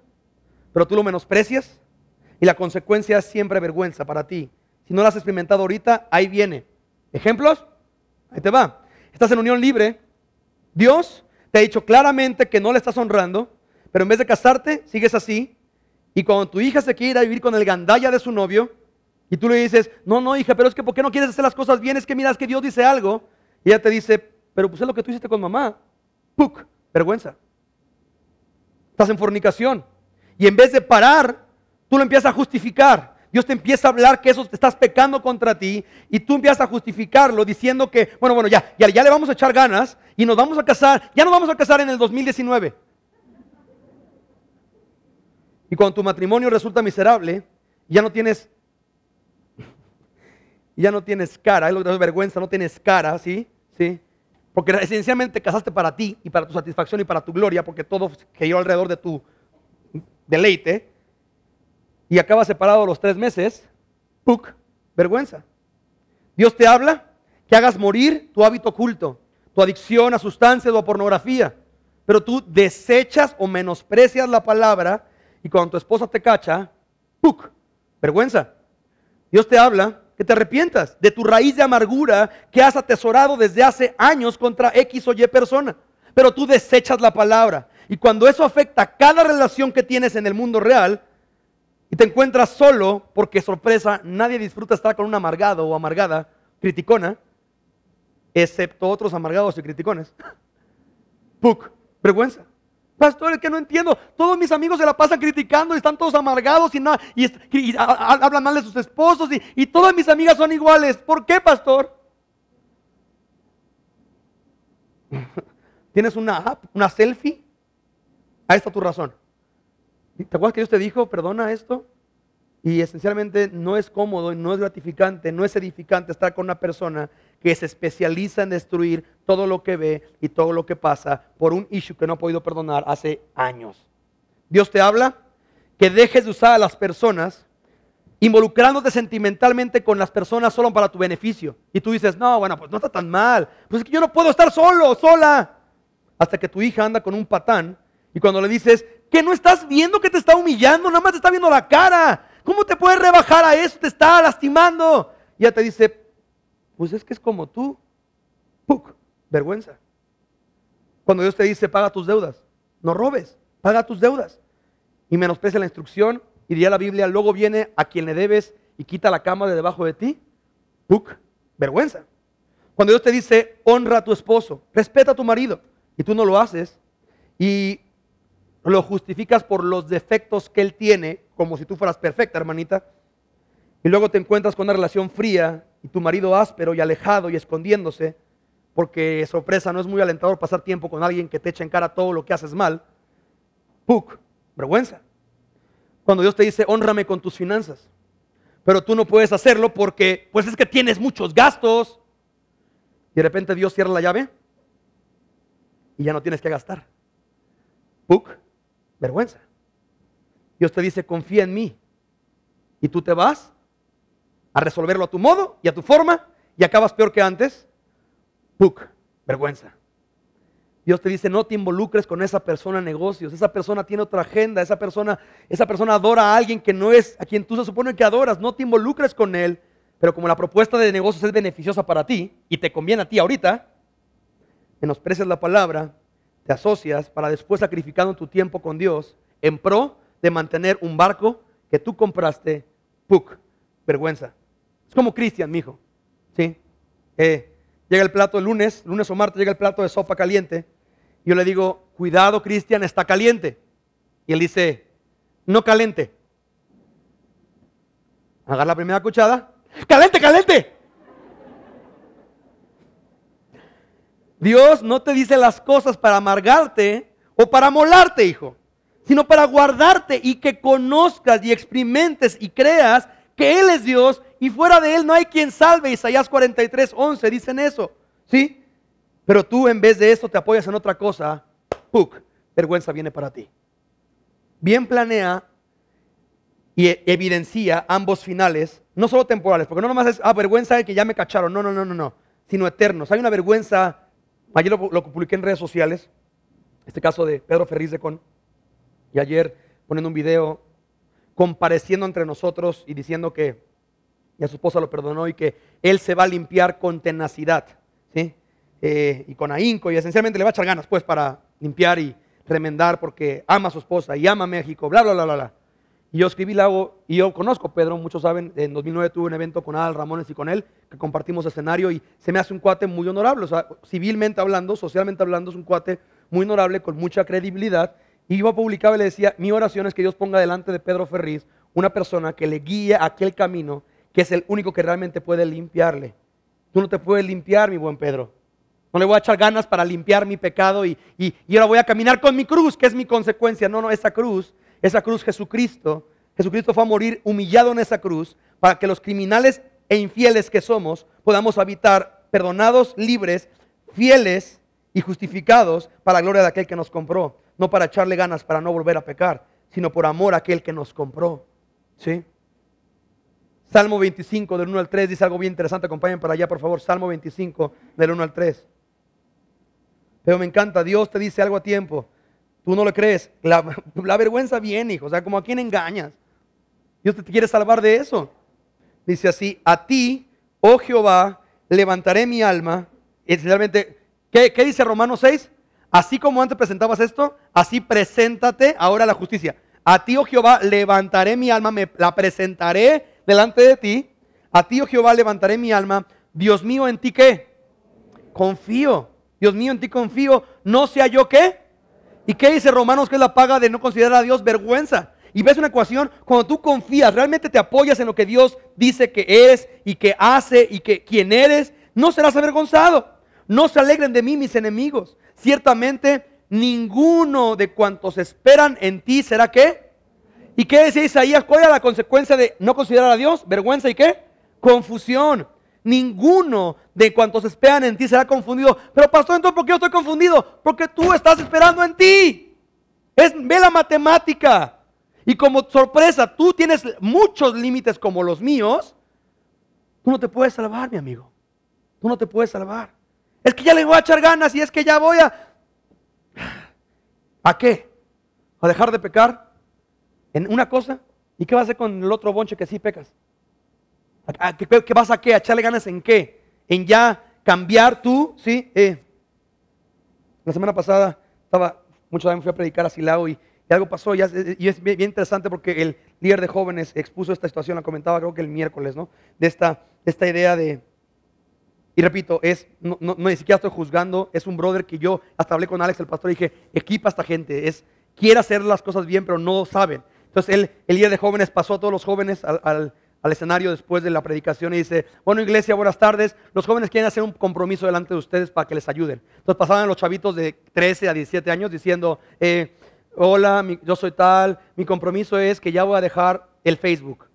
pero tú lo menosprecias y la consecuencia es siempre vergüenza para ti. Si no la has experimentado ahorita, ahí viene. ¿Ejemplos? Ahí te va. Estás en unión libre. Dios te ha dicho claramente que no le estás honrando, pero en vez de casarte, sigues así. Y cuando tu hija se quiere ir a vivir con el gandalla de su novio, y tú le dices, no, no, hija, pero es que ¿por qué no quieres hacer las cosas bien? Es que miras que Dios dice algo. Y ella te dice, pero pues es lo que tú hiciste con mamá. ¡Puc! Vergüenza. Estás en fornicación. Y en vez de parar, tú lo empiezas a justificar. Dios te empieza a hablar que eso te estás pecando contra ti y tú empiezas a justificarlo diciendo que, bueno, bueno, ya, ya, le vamos a echar ganas y nos vamos a casar, ya nos vamos a casar en el 2019. Y cuando tu matrimonio resulta miserable, ya no tienes, <laughs> ya no tienes cara, es lo que vergüenza, no tienes cara, ¿sí? ¿Sí? Porque esencialmente casaste para ti y para tu satisfacción y para tu gloria, porque todo cayó alrededor de tu deleite. Y acaba separado los tres meses. ¡Puc! Vergüenza. Dios te habla que hagas morir tu hábito oculto, tu adicción a sustancias o a pornografía. Pero tú desechas o menosprecias la palabra y cuando tu esposa te cacha, ¡puc! Vergüenza. Dios te habla que te arrepientas de tu raíz de amargura que has atesorado desde hace años contra X o Y persona. Pero tú desechas la palabra. Y cuando eso afecta cada relación que tienes en el mundo real, y te encuentras solo, porque sorpresa, nadie disfruta estar con un amargado o amargada, criticona, excepto otros amargados y criticones. <laughs> Puc, vergüenza. Pastor, es que no entiendo. Todos mis amigos se la pasan criticando y están todos amargados y, nada, y, hablan mal de sus esposos y, y todas mis amigas son iguales. ¿Por qué, pastor? <laughs> ¿Tienes una app, una selfie? Ahí está tu razón. ¿Te acuerdas que Dios te dijo, perdona esto? Y esencialmente no es cómodo, no es gratificante, no es edificante estar con una persona que se especializa en destruir todo lo que ve y todo lo que pasa por un issue que no ha podido perdonar hace años. Dios te habla que dejes de usar a las personas involucrándote sentimentalmente con las personas solo para tu beneficio. Y tú dices, no, bueno, pues no está tan mal. Pues es que yo no puedo estar solo, sola. Hasta que tu hija anda con un patán y cuando le dices, que no estás viendo que te está humillando, nada más te está viendo la cara. ¿Cómo te puedes rebajar a eso? Te está lastimando. Ya te dice, pues es que es como tú. ¡Puc! Vergüenza. Cuando Dios te dice, paga tus deudas, no robes, paga tus deudas. Y menosprecia la instrucción, y diría la Biblia, luego viene a quien le debes y quita la cama de debajo de ti. ¡Puc! Vergüenza. Cuando Dios te dice, honra a tu esposo, respeta a tu marido, y tú no lo haces, y lo justificas por los defectos que él tiene, como si tú fueras perfecta, hermanita. Y luego te encuentras con una relación fría y tu marido áspero y alejado y escondiéndose, porque sorpresa, no es muy alentador pasar tiempo con alguien que te echa en cara todo lo que haces mal. Puc, vergüenza. Cuando Dios te dice, honrame con tus finanzas, pero tú no puedes hacerlo porque, pues es que tienes muchos gastos. Y de repente Dios cierra la llave y ya no tienes que gastar. Puc, vergüenza. Dios te dice, confía en mí. Y tú te vas a resolverlo a tu modo y a tu forma y acabas peor que antes. Puc, vergüenza. Dios te dice, no te involucres con esa persona en negocios. Esa persona tiene otra agenda. Esa persona, esa persona adora a alguien que no es a quien tú se supone que adoras. No te involucres con él. Pero como la propuesta de negocios es beneficiosa para ti y te conviene a ti ahorita, menosprecias la palabra, te asocias para después sacrificando tu tiempo con Dios en pro de mantener un barco que tú compraste, ¡puc! Vergüenza. Es como Cristian, mijo. ¿Sí? llega el plato el lunes, lunes o martes llega el plato de sopa caliente. yo le digo, cuidado, Cristian, está caliente. Y él dice, no caliente. Agarra la primera cuchada, ¡Caliente, caliente! Dios no te dice las cosas para amargarte o para molarte, hijo sino para guardarte y que conozcas y experimentes y creas que Él es Dios y fuera de Él no hay quien salve. Isaías 43, 11 dicen eso, ¿sí? Pero tú en vez de eso te apoyas en otra cosa, ¡puc! Vergüenza viene para ti. Bien planea y e-, evidencia ambos finales, no solo temporales, porque no nomás es, ah, vergüenza de que ya me cacharon, no, no, no, no, no, sino eternos. Hay una vergüenza, ayer lo, lo publiqué en redes sociales, este caso de Pedro Ferriz de Con, y ayer poniendo un video, compareciendo entre nosotros y diciendo que ya su esposa lo perdonó y que él se va a limpiar con tenacidad, ¿sí? Eh, y con ahínco, y esencialmente le va a echar ganas, pues, para limpiar y remendar porque ama a su esposa y ama a México, bla, bla, bla, bla, Y yo escribí, hago, y yo conozco a Pedro, muchos saben, en 2009 tuve un evento con Adal Ramones y con él, que compartimos escenario y se me hace un cuate muy honorable, o sea, civilmente hablando, socialmente hablando, es un cuate muy honorable, con mucha credibilidad, y yo publicaba y le decía, mi oración es que Dios ponga delante de Pedro Ferriz una persona que le guíe aquel camino que es el único que realmente puede limpiarle. Tú no te puedes limpiar, mi buen Pedro. No le voy a echar ganas para limpiar mi pecado y, y ahora voy a caminar con mi cruz, que es mi consecuencia. No, no, esa cruz, esa cruz Jesucristo, Jesucristo fue a morir humillado en esa cruz para que los criminales e infieles que somos podamos habitar perdonados, libres, fieles y justificados para la gloria de aquel que nos compró no para echarle ganas para no volver a pecar, sino por amor a aquel que nos compró. ¿Sí? Salmo 25 del 1 al 3 dice algo bien interesante, acompáñenme para allá por favor, Salmo 25 del 1 al 3. Pero me encanta, Dios te dice algo a tiempo. Tú no lo crees. <laughs> La, vergüenza viene, hijo. O sea, como a quién engañas. Dios te quiere salvar de eso. Dice así, a ti, oh Jehová, levantaré mi alma. y realmente, ¿qué, ¿qué dice Romanos 6? Así como antes presentabas esto, así preséntate ahora la justicia. A ti, oh Jehová, levantaré mi alma, me la presentaré delante de ti. A ti, oh Jehová, levantaré mi alma. Dios mío, ¿en ti qué? Confío. Dios mío, en ti confío. No sea yo qué. ¿Y qué dice Romanos que es la paga de no considerar a Dios vergüenza? Y ves una ecuación, cuando tú confías, realmente te apoyas en lo que Dios dice que eres y que hace y que quien eres, no serás avergonzado. No se alegren de mí mis enemigos. Ciertamente ninguno de cuantos esperan en ti será qué. ¿Y qué decía Isaías? ¿Cuál era la consecuencia de no considerar a Dios? Vergüenza y qué? Confusión. Ninguno de cuantos esperan en ti será confundido. Pero pastor, entonces, ¿por qué yo estoy confundido? Porque tú estás esperando en ti. Es, ve la matemática. Y como sorpresa, tú tienes muchos límites como los míos. Tú no te puedes salvar, mi amigo. Tú no te puedes salvar. Es que ya le voy a echar ganas y es que ya voy a... ¿A qué? ¿A dejar de pecar en una cosa? ¿Y qué vas a hacer con el otro bonche que sí pecas? qué, vas a qué? ¿A echarle ganas en qué? ¿En ya cambiar tú? ¿Sí? Eh. La semana pasada estaba, mucho me fui a predicar a Silao y, algo pasó eh, y es, bien, interesante porque el líder de jóvenes expuso esta situación, la comentaba creo que el miércoles, ¿no? De esta, de esta idea de, y repito, es, no, ni siquiera estoy juzgando, es un brother que yo hasta hablé con Alex, el pastor, y dije, equipa a esta gente, es, quiere hacer las cosas bien, pero no saben. Entonces él, el día de jóvenes, pasó a todos los jóvenes al, escenario después de la predicación y dice, bueno iglesia, buenas tardes, los jóvenes quieren hacer un compromiso delante de ustedes para que les ayuden. Entonces pasaban los chavitos de 13 a 17 años diciendo, eh, hola, yo soy tal, mi compromiso es que ya voy a dejar el Facebook.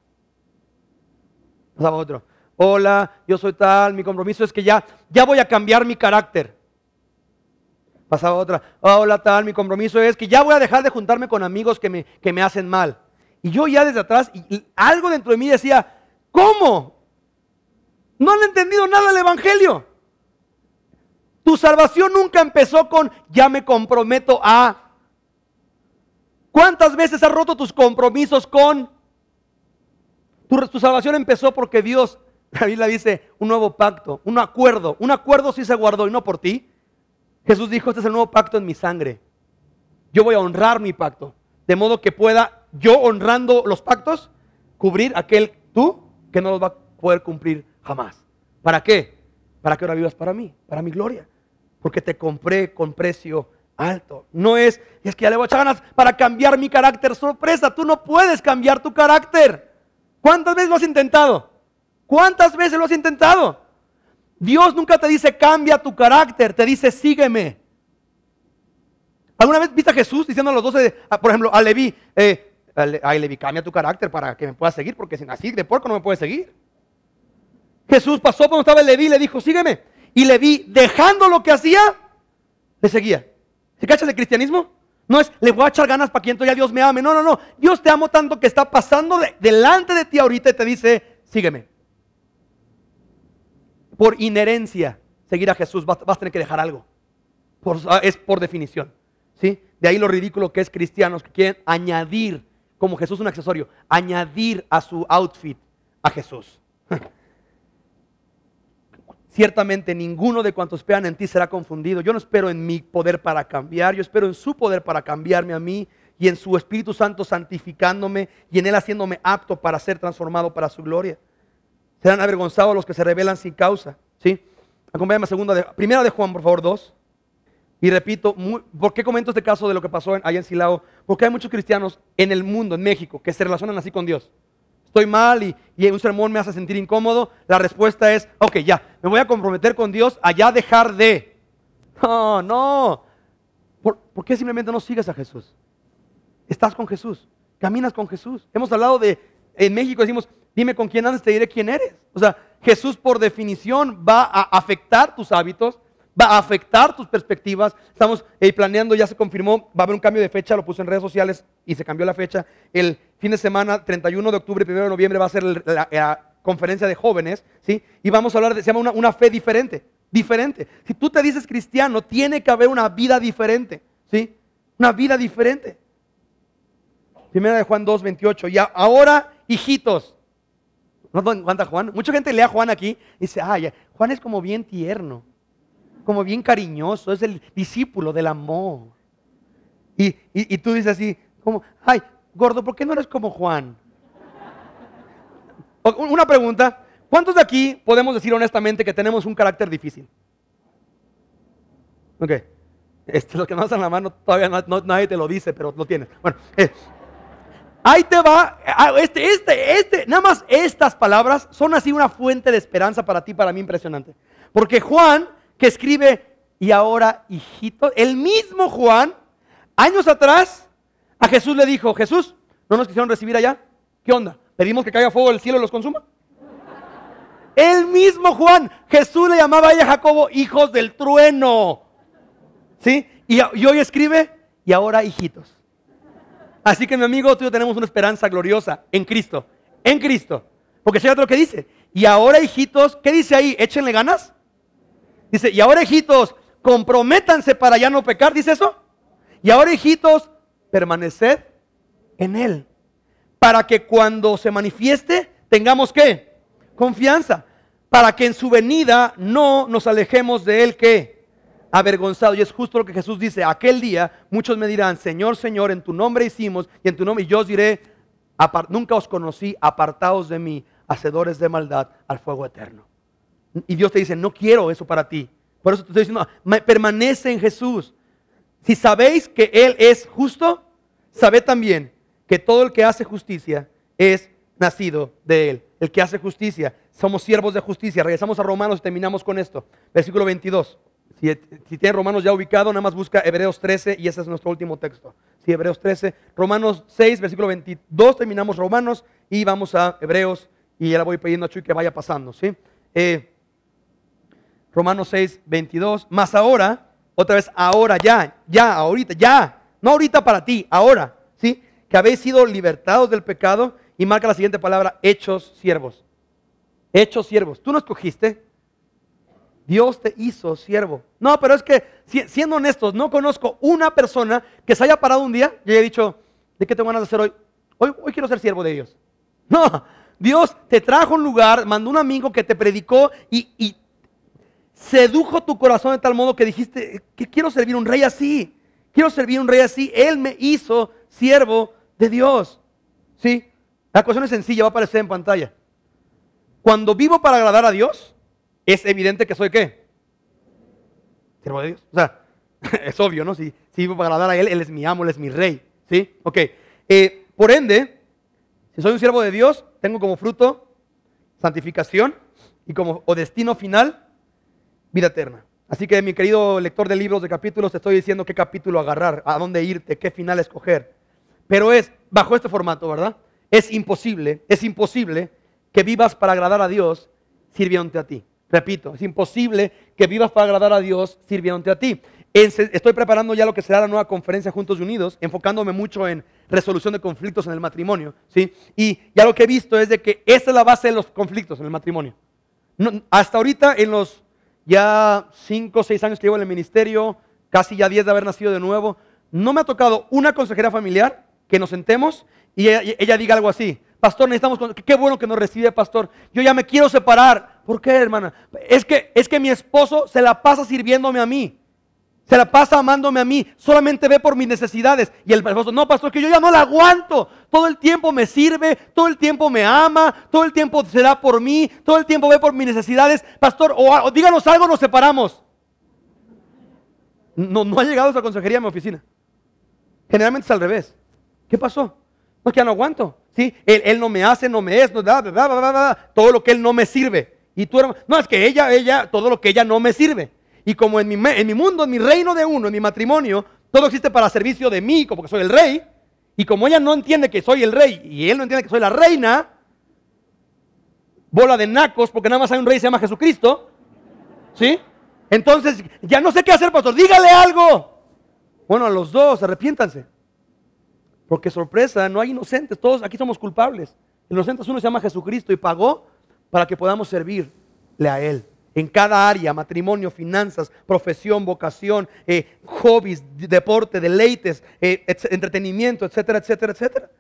Pasaba otro, hola, yo soy tal, mi compromiso es que ya, ya voy a cambiar mi carácter. Pasaba otra, hola tal, mi compromiso es que ya voy a dejar de juntarme con amigos que me, que me hacen mal. Y yo ya desde atrás, y, algo dentro de mí decía, ¿cómo? No han entendido nada el Evangelio. Tu salvación nunca empezó con ya me comprometo a. ¿Cuántas veces has roto tus compromisos con? tu salvación empezó porque Dios la Biblia dice un nuevo pacto, un acuerdo. Un acuerdo sí se guardó y no por ti. Jesús dijo, este es el nuevo pacto en mi sangre. Yo voy a honrar mi pacto. De modo que pueda yo honrando los pactos, cubrir aquel tú que no los va a poder cumplir jamás. ¿Para qué? Para que ahora vivas para mí, para mi gloria. Porque te compré con precio alto. No es, es que ya le voy a echar ganas para cambiar mi carácter. Sorpresa, tú no puedes cambiar tu carácter. ¿Cuántas veces lo has intentado? ¿Cuántas veces lo has intentado? Dios nunca te dice cambia tu carácter, te dice sígueme. ¿Alguna vez viste a Jesús diciendo a los doce, por ejemplo, a Leví, eh, cambia tu carácter para que me puedas seguir, porque sin así de porco no me puedes seguir? Jesús pasó cuando estaba Levi y le dijo, sígueme. Y Levi dejando lo que hacía, le seguía. ¿Se cachas de cristianismo? No es, le voy a echar ganas para que entonces ya Dios me ame. No, no, no. Dios te amo tanto que está pasando delante de ti ahorita y te dice, sígueme por inherencia, seguir a Jesús, vas, a tener que dejar algo. Ah, es por definición. ¿sí? De ahí lo ridículo que es cristianos que quieren añadir, como Jesús un accesorio, añadir a su outfit a Jesús. <laughs> Ciertamente ninguno de cuantos esperan en ti será confundido. Yo no espero en mi poder para cambiar, yo espero en su poder para cambiarme a mí y en su Espíritu Santo santificándome y en él haciéndome apto para ser transformado para su gloria. Serán avergonzados los que se rebelan sin causa. ¿sí? Acompáñame a segunda de, primera de Juan, por favor, dos. Y repito, ¿por qué comento este caso de lo que pasó allá en Silao? Porque hay muchos cristianos en el mundo, en México, que se relacionan así con Dios. Estoy mal y, un sermón me hace sentir incómodo. La respuesta es, ok, ya, me voy a comprometer con Dios allá dejar de. No, no. ¿Por, ¿por qué simplemente no sigues a Jesús? Estás con Jesús, caminas con Jesús. Hemos hablado de, en México decimos, Dime con quién andas, te diré quién eres. O sea, Jesús por definición va a afectar tus hábitos, va a afectar tus perspectivas. Estamos eh, planeando, ya se confirmó, va a haber un cambio de fecha, lo puse en redes sociales y se cambió la fecha. El fin de semana, 31 de octubre, 1 de noviembre, va a ser eh, la, conferencia de jóvenes, ¿sí? Y vamos a hablar, de, se llama una, fe diferente, diferente. Si tú te dices cristiano, tiene que haber una vida diferente, ¿sí? Una vida diferente. Primera de Juan 2, 28. Y ahora, hijitos, ¿No cuenta Juan? Mucha gente lee a Juan aquí y dice, ah, Juan es como bien tierno, como bien cariñoso, es el discípulo del amor. Y, tú dices así, como, ay, gordo, ¿por qué no eres como Juan? Una pregunta, ¿cuántos de aquí podemos decir honestamente que tenemos un carácter difícil? Ok, este, los que no hacen la mano todavía nadie te lo dice, pero lo tienes. Bueno, eh. Ahí te va, ah, este, este, este, nada más estas palabras son así una fuente de esperanza para ti, para mí impresionante. Porque Juan, que escribe, y ahora hijito, el mismo Juan, años atrás, a Jesús le dijo, Jesús, ¿no nos quisieron recibir allá? ¿Qué onda? ¿Pedimos que caiga fuego del cielo y los consuma? El mismo Juan, Jesús le llamaba a ella Jacobo hijos del trueno. ¿Sí? y hoy escribe, y ahora hijitos. Así que mi amigo, tú y yo tenemos una esperanza gloriosa en Cristo, en Cristo. Porque hay otro que dice. Y ahora, hijitos, ¿qué dice ahí? Échenle ganas. Dice, y ahora, hijitos, comprométanse para ya no pecar, dice eso. Y ahora, hijitos, permaneced en Él. Para que cuando se manifieste, tengamos qué? Confianza. Para que en su venida no nos alejemos de Él, ¿qué? avergonzado. Y es justo lo que Jesús dice. Aquel día muchos me dirán, Señor, Señor, en tu nombre hicimos y en tu nombre y yo os diré, nunca os conocí, apartados de mí, hacedores de maldad al fuego eterno. Y Dios te dice, no quiero eso para ti. Por eso te estoy diciendo, permanece en Jesús. Si sabéis que Él es justo, sabed también que todo el que hace justicia es nacido de Él. El que hace justicia, somos siervos de justicia. Regresamos a Romanos y terminamos con esto. Versículo 22. Si, tiene Romanos ya ubicado, nada más busca Hebreos 13 y ese es nuestro último texto. Hebreos 13, Romanos 6, versículo 22, terminamos Romanos y vamos a Hebreos y ya la voy pidiendo a Chuy que vaya pasando, ¿sí? Eh, Romanos 6, 22, más ahora, otra vez, ahora, ya, ya, ahorita, ya, no ahorita para ti, ahora, ¿sí? Que habéis sido libertados del pecado y marca la siguiente palabra, hechos siervos. Hechos siervos. Tú no escogiste, Dios te hizo siervo. No, pero es que, siendo honestos, no conozco una persona que se haya parado un día y haya dicho, ¿de qué tengo ganas de hacer hoy? Hoy, quiero ser siervo de Dios. No, Dios te trajo un lugar, mandó un amigo que te predicó y, sedujo tu corazón de tal modo que dijiste, que quiero servir a un rey así, quiero servir a un rey así. Él me hizo siervo de Dios. ¿Sí? La cuestión es sencilla, va a aparecer en pantalla. Cuando vivo para agradar a Dios, es evidente que soy qué? Siervo de Dios. O sea, <laughs> es obvio, ¿no? Si, vivo para agradar a Él, Él es mi amo, Él es mi rey. ¿Sí? Ok. Eh, por ende, si soy un siervo de Dios, tengo como fruto santificación y como o destino final vida eterna. Así que mi querido lector de libros de capítulos, te estoy diciendo qué capítulo agarrar, a dónde irte, qué final escoger. Pero es bajo este formato, ¿verdad? Es imposible, es imposible que vivas para agradar a Dios sirviéndote a ti. Repito, es imposible que vivas para agradar a Dios sirviéndote a ti. Estoy preparando ya lo que será la nueva conferencia Juntos Unidos, enfocándome mucho en resolución de conflictos en el matrimonio, ¿sí? Y ya lo que he visto es de que esa es la base de los conflictos en el matrimonio. hasta ahorita, en los ya 5 o 6 años que llevo en el ministerio, casi ya 10 de haber nacido de nuevo, no me ha tocado una consejera familiar que nos sentemos y ella, ella diga algo así, pastor, necesitamos, qué bueno que nos recibe, pastor, yo ya me quiero separar, ¿Por qué, hermana? Es que, es que mi esposo se la pasa sirviéndome a mí. Se la pasa amándome a mí, solamente ve por mis necesidades. Y el esposo, no, pastor, que yo ya no la aguanto. Todo el tiempo me sirve, todo el tiempo me ama, todo el tiempo se da por mí, todo el tiempo ve por mis necesidades. Pastor, o, díganos algo, nos separamos. No, no ha llegado esa consejería a mi oficina. Generalmente es al revés. ¿Qué pasó? No, que ya no aguanto. ¿sí? Él, no me hace, no me es, no, da, todo lo que él no me sirve. Y tú, eres, no, es que ella, ella, todo lo que ella no me sirve. Y como en mi, en mi mundo, en mi reino de uno, en mi matrimonio, todo existe para servicio de mí, como que soy el rey. Y como ella no entiende que soy el rey y él no entiende que soy la reina, bola de nacos, porque nada más hay un rey que se llama Jesucristo, ¿sí? Entonces, ya no sé qué hacer, pastor, dígale algo. Bueno, a los dos, arrepiéntanse. Porque sorpresa, no hay inocentes, todos aquí somos culpables. Inocentes uno se llama Jesucristo y pagó para que podamos servirle a Él. En cada área, matrimonio, finanzas, profesión, vocación, eh, hobbies, deporte, deleites, eh, entretenimiento, etcétera, etcétera, etcétera.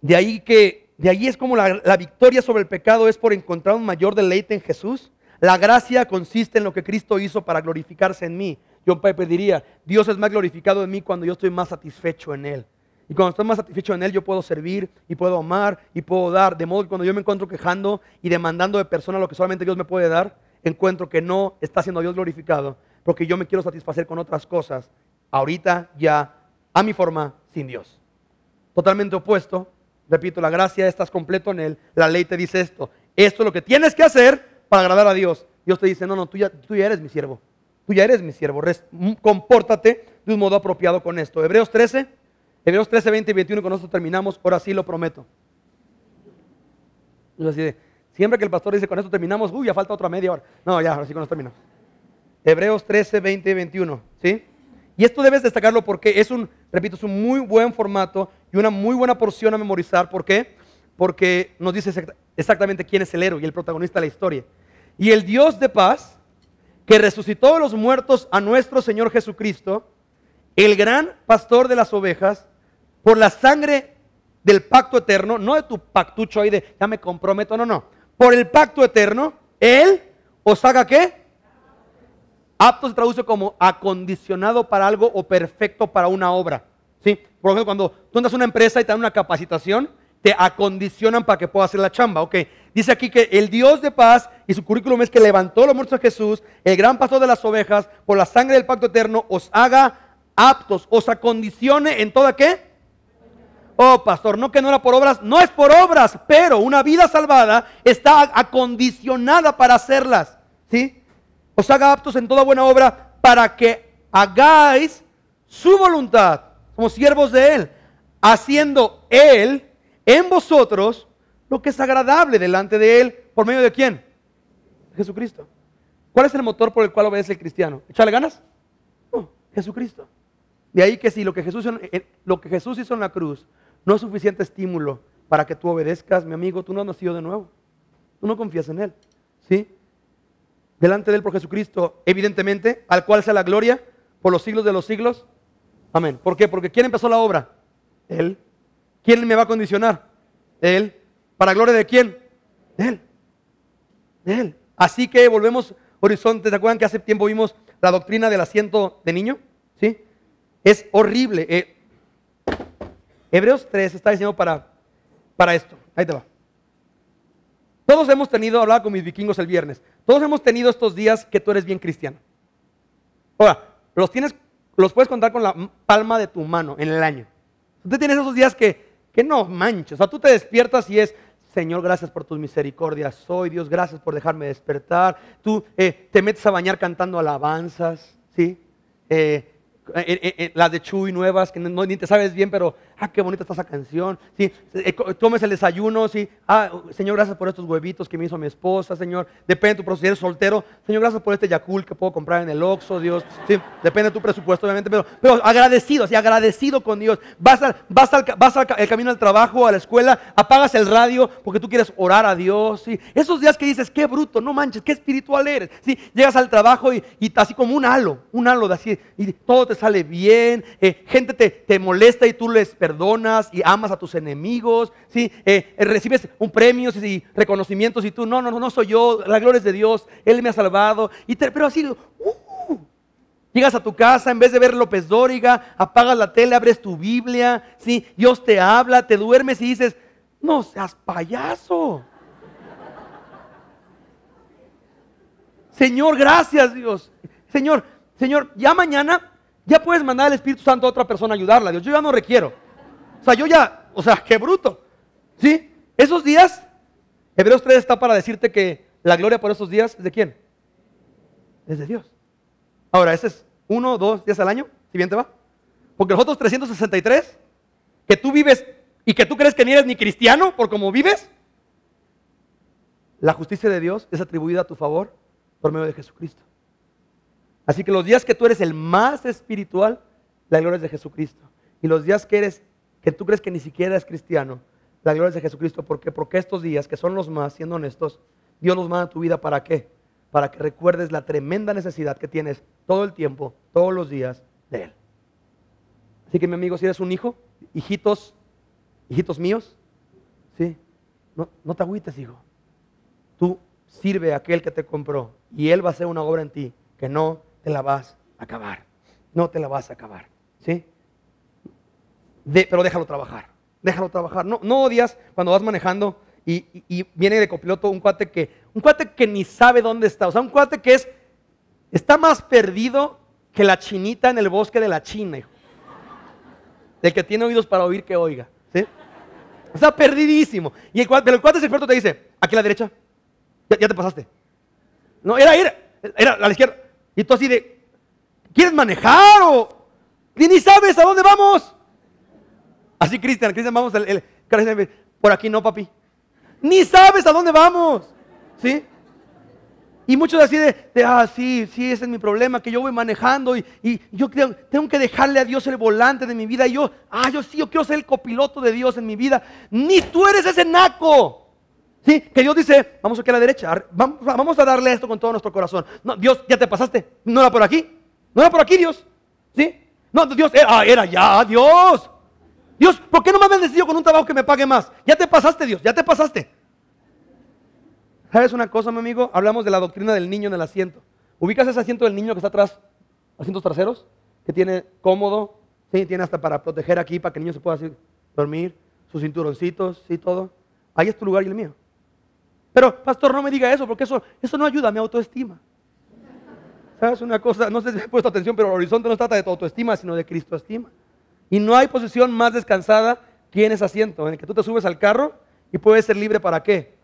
De ahí que, de ahí es como la, victoria sobre el pecado es por encontrar un mayor deleite en Jesús. La gracia consiste en lo que Cristo hizo para glorificarse en mí. John Piper diría, Dios es más glorificado en mí cuando yo estoy más satisfecho en Él. Y cuando estoy más satisfecho en Él, yo puedo servir y puedo amar y puedo dar. De modo que cuando yo me encuentro quejando y demandando de persona lo que solamente Dios me puede dar, encuentro que no está siendo Dios glorificado, porque yo me quiero satisfacer con otras cosas, ahorita ya, a mi forma, sin Dios. Totalmente opuesto, repito, la gracia, estás completo en Él, la ley te dice esto, esto es lo que tienes que hacer para agradar a Dios. Dios te dice, no, no, tú ya, tú eres mi siervo, tú ya eres mi siervo, compórtate de un modo apropiado con esto. Hebreos 13 Hebreos 13, 20 y 21, con esto terminamos, ahora sí lo prometo. siempre que el pastor dice con esto terminamos, uy, ya falta otra media hora. No, ya, ahora sí con esto terminamos. Hebreos 13, 20 y 21, ¿sí? Y esto debes destacarlo porque es un, repito, es un muy buen formato y una muy buena porción a memorizar. ¿Por qué? Porque nos dice exactamente quién es el héroe y el protagonista de la historia. Y el Dios de paz, que resucitó de los muertos a nuestro Señor Jesucristo, el gran pastor de las ovejas, por la sangre del pacto eterno, no de tu pactucho ahí de ya me comprometo, no, no. Por el pacto eterno, Él os haga qué? Apto se traduce como acondicionado para algo o perfecto para una obra. ¿sí? Por ejemplo, cuando tú andas a una empresa y te dan una capacitación, te acondicionan para que puedas hacer la chamba. Ok, dice aquí que el Dios de paz y su currículum es que levantó los muertos de Jesús, el gran pastor de las ovejas, por la sangre del pacto eterno, os haga aptos, os acondicione en toda qué? Oh, pastor, no que no era por obras, no es por obras, pero una vida salvada está acondicionada para hacerlas, ¿sí? Os haga aptos en toda buena obra para que hagáis su voluntad como siervos de Él, haciendo Él en vosotros lo que es agradable delante de Él, por medio de quién? Jesucristo. ¿Cuál es el motor por el cual obedece el cristiano? ¿Echale ganas? Jesucristo. De ahí que si lo que Jesús, hizo en la cruz no es suficiente estímulo para que tú obedezcas, mi amigo, tú no has nacido de nuevo. Tú no confías en Él. ¿Sí? Delante de Él por Jesucristo, evidentemente, al cual sea la gloria por los siglos de los siglos. Amén. ¿Por qué? Porque ¿quién empezó la obra? Él. ¿Quién me va a condicionar? Él. ¿Para gloria de quién? Él. Él. Así que volvemos horizonte. ¿Se acuerdan que hace tiempo vimos la doctrina del asiento de niño? ¿Sí? Es horrible. Eh. Hebreos 3 está diciendo para, para esto. Ahí te va. Todos hemos tenido, hablaba con mis vikingos el viernes, todos hemos tenido estos días que tú eres bien cristiano. Ahora, los tienes, los puedes contar con la palma de tu mano en el año. Tú tienes esos días que, que no manches. O sea, tú te despiertas y es, Señor, gracias por tus misericordias. Soy Dios, gracias por dejarme despertar. Tú eh, te metes a bañar cantando alabanzas, ¿sí? Eh, eh, eh, eh, las de Chuy nuevas, que no, ni te sabes bien, pero ah, qué bonita está esa canción, sí, eh, tomes el desayuno, sí, ah, Señor, gracias por estos huevitos que me hizo mi esposa, Señor, depende de tu proceso, soltero, Señor, gracias por este Yakul que puedo comprar en el Oxxo, Dios, sí, depende de tu presupuesto, obviamente, pero, pero agradecido, sí, agradecido con Dios, vas al, camino al trabajo, a la escuela, apagas el radio porque tú quieres orar a Dios, sí, esos días que dices, qué bruto, no manches, qué espiritual eres, sí, llegas al trabajo y, y así como un halo, un halo de así, y todo te sale bien, eh, gente te, te molesta y tú le esperas perdonas y amas a tus enemigos, ¿sí? Eh, eh, recibes un premio, y reconocimientos y tú, no, no, no, no soy yo, la gloria es de Dios, Él me ha salvado, y pero así, uh, llegas a tu casa, en vez de ver López Dóriga, apagas la tele, abres tu Biblia, ¿sí? Dios te habla, te duermes y dices, no seas payaso. Señor, gracias Dios. Señor, Señor, ya mañana ya puedes mandar al Espíritu Santo a otra persona a ayudarla, Dios. Yo ya no requiero. O sea, yo ya, o sea, qué bruto. ¿Sí? Esos días, Hebreos 3 está para decirte que la gloria por esos días es de quién? Es de Dios. Ahora, ese es uno, dos días al año, si bien te va. Porque los otros 363, que tú vives y que tú crees que ni eres ni cristiano por cómo vives, la justicia de Dios es atribuida a tu favor por medio de Jesucristo. Así que los días que tú eres el más espiritual, la gloria es de Jesucristo. Y los días que eres que tú crees que ni siquiera es cristiano, la gloria es de Jesucristo. ¿Por qué? Porque estos días, que son los más, siendo honestos, Dios los manda a tu vida para qué? Para que recuerdes la tremenda necesidad que tienes todo el tiempo, todos los días de Él. Así que mi amigo, si eres un hijo, hijitos, hijitos míos, ¿sí? No, te agüites, hijo. Tú sirve a aquel que te compró y Él va a hacer una obra en ti que no te la vas a acabar. No te la vas a acabar. ¿Sí? pero déjalo trabajar. Déjalo trabajar. No, odias cuando vas manejando y, viene de copiloto un cuate que, un cuate que ni sabe dónde está. O sea, un cuate que es, está más perdido que la chinita en el bosque de la China, hijo. El que tiene oídos para oír que oiga. Está perdidísimo. Y el, pero el cuate es experto te dice, aquí a la derecha, ya, te pasaste. No, era ir, era a la izquierda. Y tú así de, ¿quieres manejar o? ni sabes a dónde vamos. Así, Cristian, Cristian, vamos al. por aquí no, papi. Ni sabes a dónde vamos. ¿Sí? Y muchos así de, ah, sí, sí, ese es mi problema, que yo voy manejando y, yo creo, tengo que dejarle a Dios el volante de mi vida. Y yo, ah, yo sí, yo quiero ser el copiloto de Dios en mi vida. Ni tú eres ese naco. ¿Sí? Que Dios dice, vamos aquí a la derecha, vamos, vamos a darle esto con todo nuestro corazón. No, Dios, ya te pasaste. No era por aquí. No era por aquí, Dios. ¿Sí? No, Dios, era, ah, era ya, Dios. Dios, ¿por qué no me has bendecido con un trabajo que me pague más? Ya te pasaste, Dios, ya te pasaste. ¿Sabes una cosa, mi amigo? Hablamos de la doctrina del niño en el asiento. ¿Ubicas ese asiento del niño que está atrás? Asientos traseros, que tiene cómodo, sí, tiene hasta para proteger aquí, para que el niño se pueda dormir, sus cinturoncitos, y todo. Ahí es tu lugar y el mío. Pero, pastor, no me diga eso, porque eso, eso no ayuda a mi autoestima. ¿Sabes una cosa? No sé si he puesto atención, pero el horizonte no trata de tu autoestima, sino de Cristoestima. Y no hay posición más descansada que en ese asiento, en el que tú te subes al carro y puedes ser libre para qué?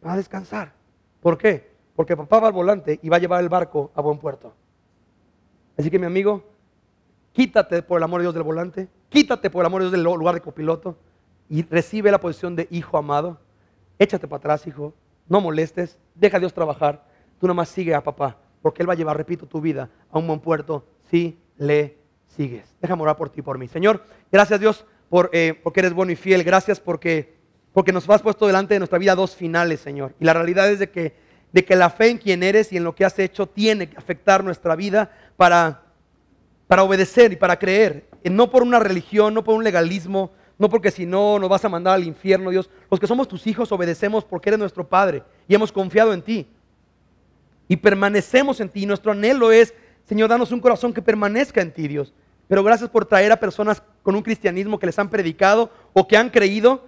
Para descansar. ¿Por qué? Porque papá va al volante y va a llevar el barco a buen puerto. Así que mi amigo, quítate por el amor de Dios del volante, quítate por el amor de Dios del lugar de copiloto y recibe la posición de hijo amado. Échate para atrás, hijo, no molestes, deja a Dios trabajar, tú más sigue a papá, porque Él va a llevar, repito, tu vida a un buen puerto si le sigues. Déjame orar por ti, y por mí. Señor, gracias Dios eh, porque eres bueno y fiel. Gracias porque, nos has puesto delante de nuestra vida dos finales, Señor. Y la realidad es de que, la fe en quien eres y en lo que has hecho tiene que afectar nuestra vida para, para obedecer y para creer. Eh, no por una religión, no por un legalismo, no porque si no nos vas a mandar al infierno, Dios. Los que somos tus hijos obedecemos porque eres nuestro Padre y hemos confiado en ti. Y permanecemos en ti. nuestro anhelo es, Señor, danos un corazón que permanezca en ti, Dios. Pero gracias por traer a personas con un cristianismo que les han predicado o que han creído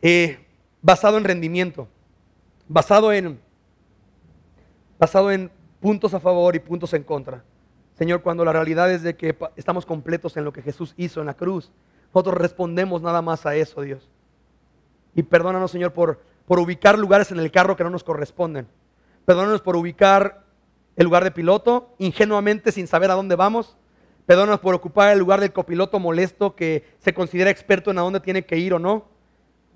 eh, basado en rendimiento, basado en, basado en puntos a favor y puntos en contra. Señor, cuando la realidad es de que estamos completos en lo que Jesús hizo en la cruz, nosotros respondemos nada más a eso, Dios. Y perdónanos, Señor, por ubicar lugares en el carro que no nos corresponden. Perdónanos por ubicar el lugar de piloto ingenuamente sin saber a dónde vamos. Perdónanos por ocupar el lugar del copiloto molesto que se considera experto en a dónde tiene que ir o no.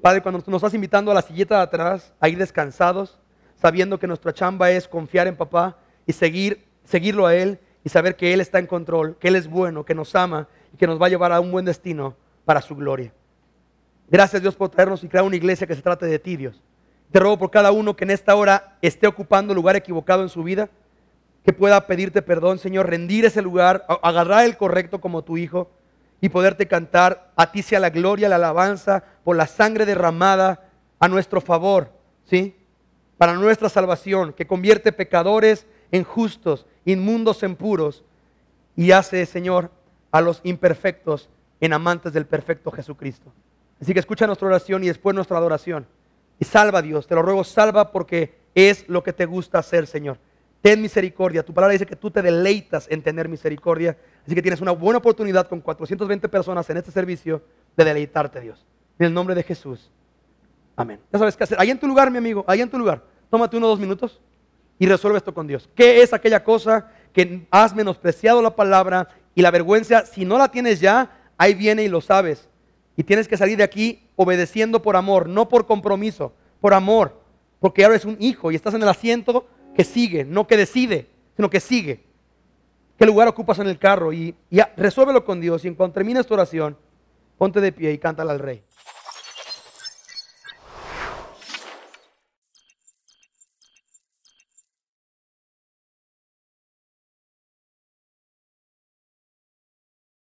Padre, cuando nos estás invitando a la silleta de atrás, a ir descansados, sabiendo que nuestra chamba es confiar en papá y seguir, seguirlo a Él y saber que Él está en control, que Él es bueno, que nos ama y que nos va a llevar a un buen destino para su gloria. Gracias Dios por traernos y crear una iglesia que se trate de ti, Dios. Te robo por cada uno que en esta hora esté ocupando el lugar equivocado en su vida que pueda pedirte perdón, Señor, rendir ese lugar, agarrar el correcto como tu hijo y poderte cantar, a ti sea la gloria, la alabanza, por la sangre derramada a nuestro favor, ¿sí? Para nuestra salvación, que convierte pecadores en justos, inmundos en puros, y hace, Señor, a los imperfectos en amantes del perfecto Jesucristo. Así que escucha nuestra oración y después nuestra adoración. Y salva Dios, te lo ruego, salva porque es lo que te gusta hacer, Señor ten misericordia. Tu palabra dice que tú te deleitas en tener misericordia. Así que tienes una buena oportunidad con 420 personas en este servicio de deleitarte, Dios. En el nombre de Jesús. Amén. Ya sabes qué hacer. Ahí en tu lugar, mi amigo, ahí en tu lugar. Tómate uno o dos minutos y resuelve esto con Dios. ¿Qué es aquella cosa que has menospreciado la palabra y la vergüenza? Si no la tienes ya, ahí viene y lo sabes. Y tienes que salir de aquí obedeciendo por amor, no por compromiso, por amor. Porque ahora eres un hijo y estás en el asiento que sigue, no que decide, sino que sigue. ¿Qué lugar ocupas en el carro? Y, y resuélvelo con Dios. Y cuando termines tu oración, ponte de pie y cántala al Rey.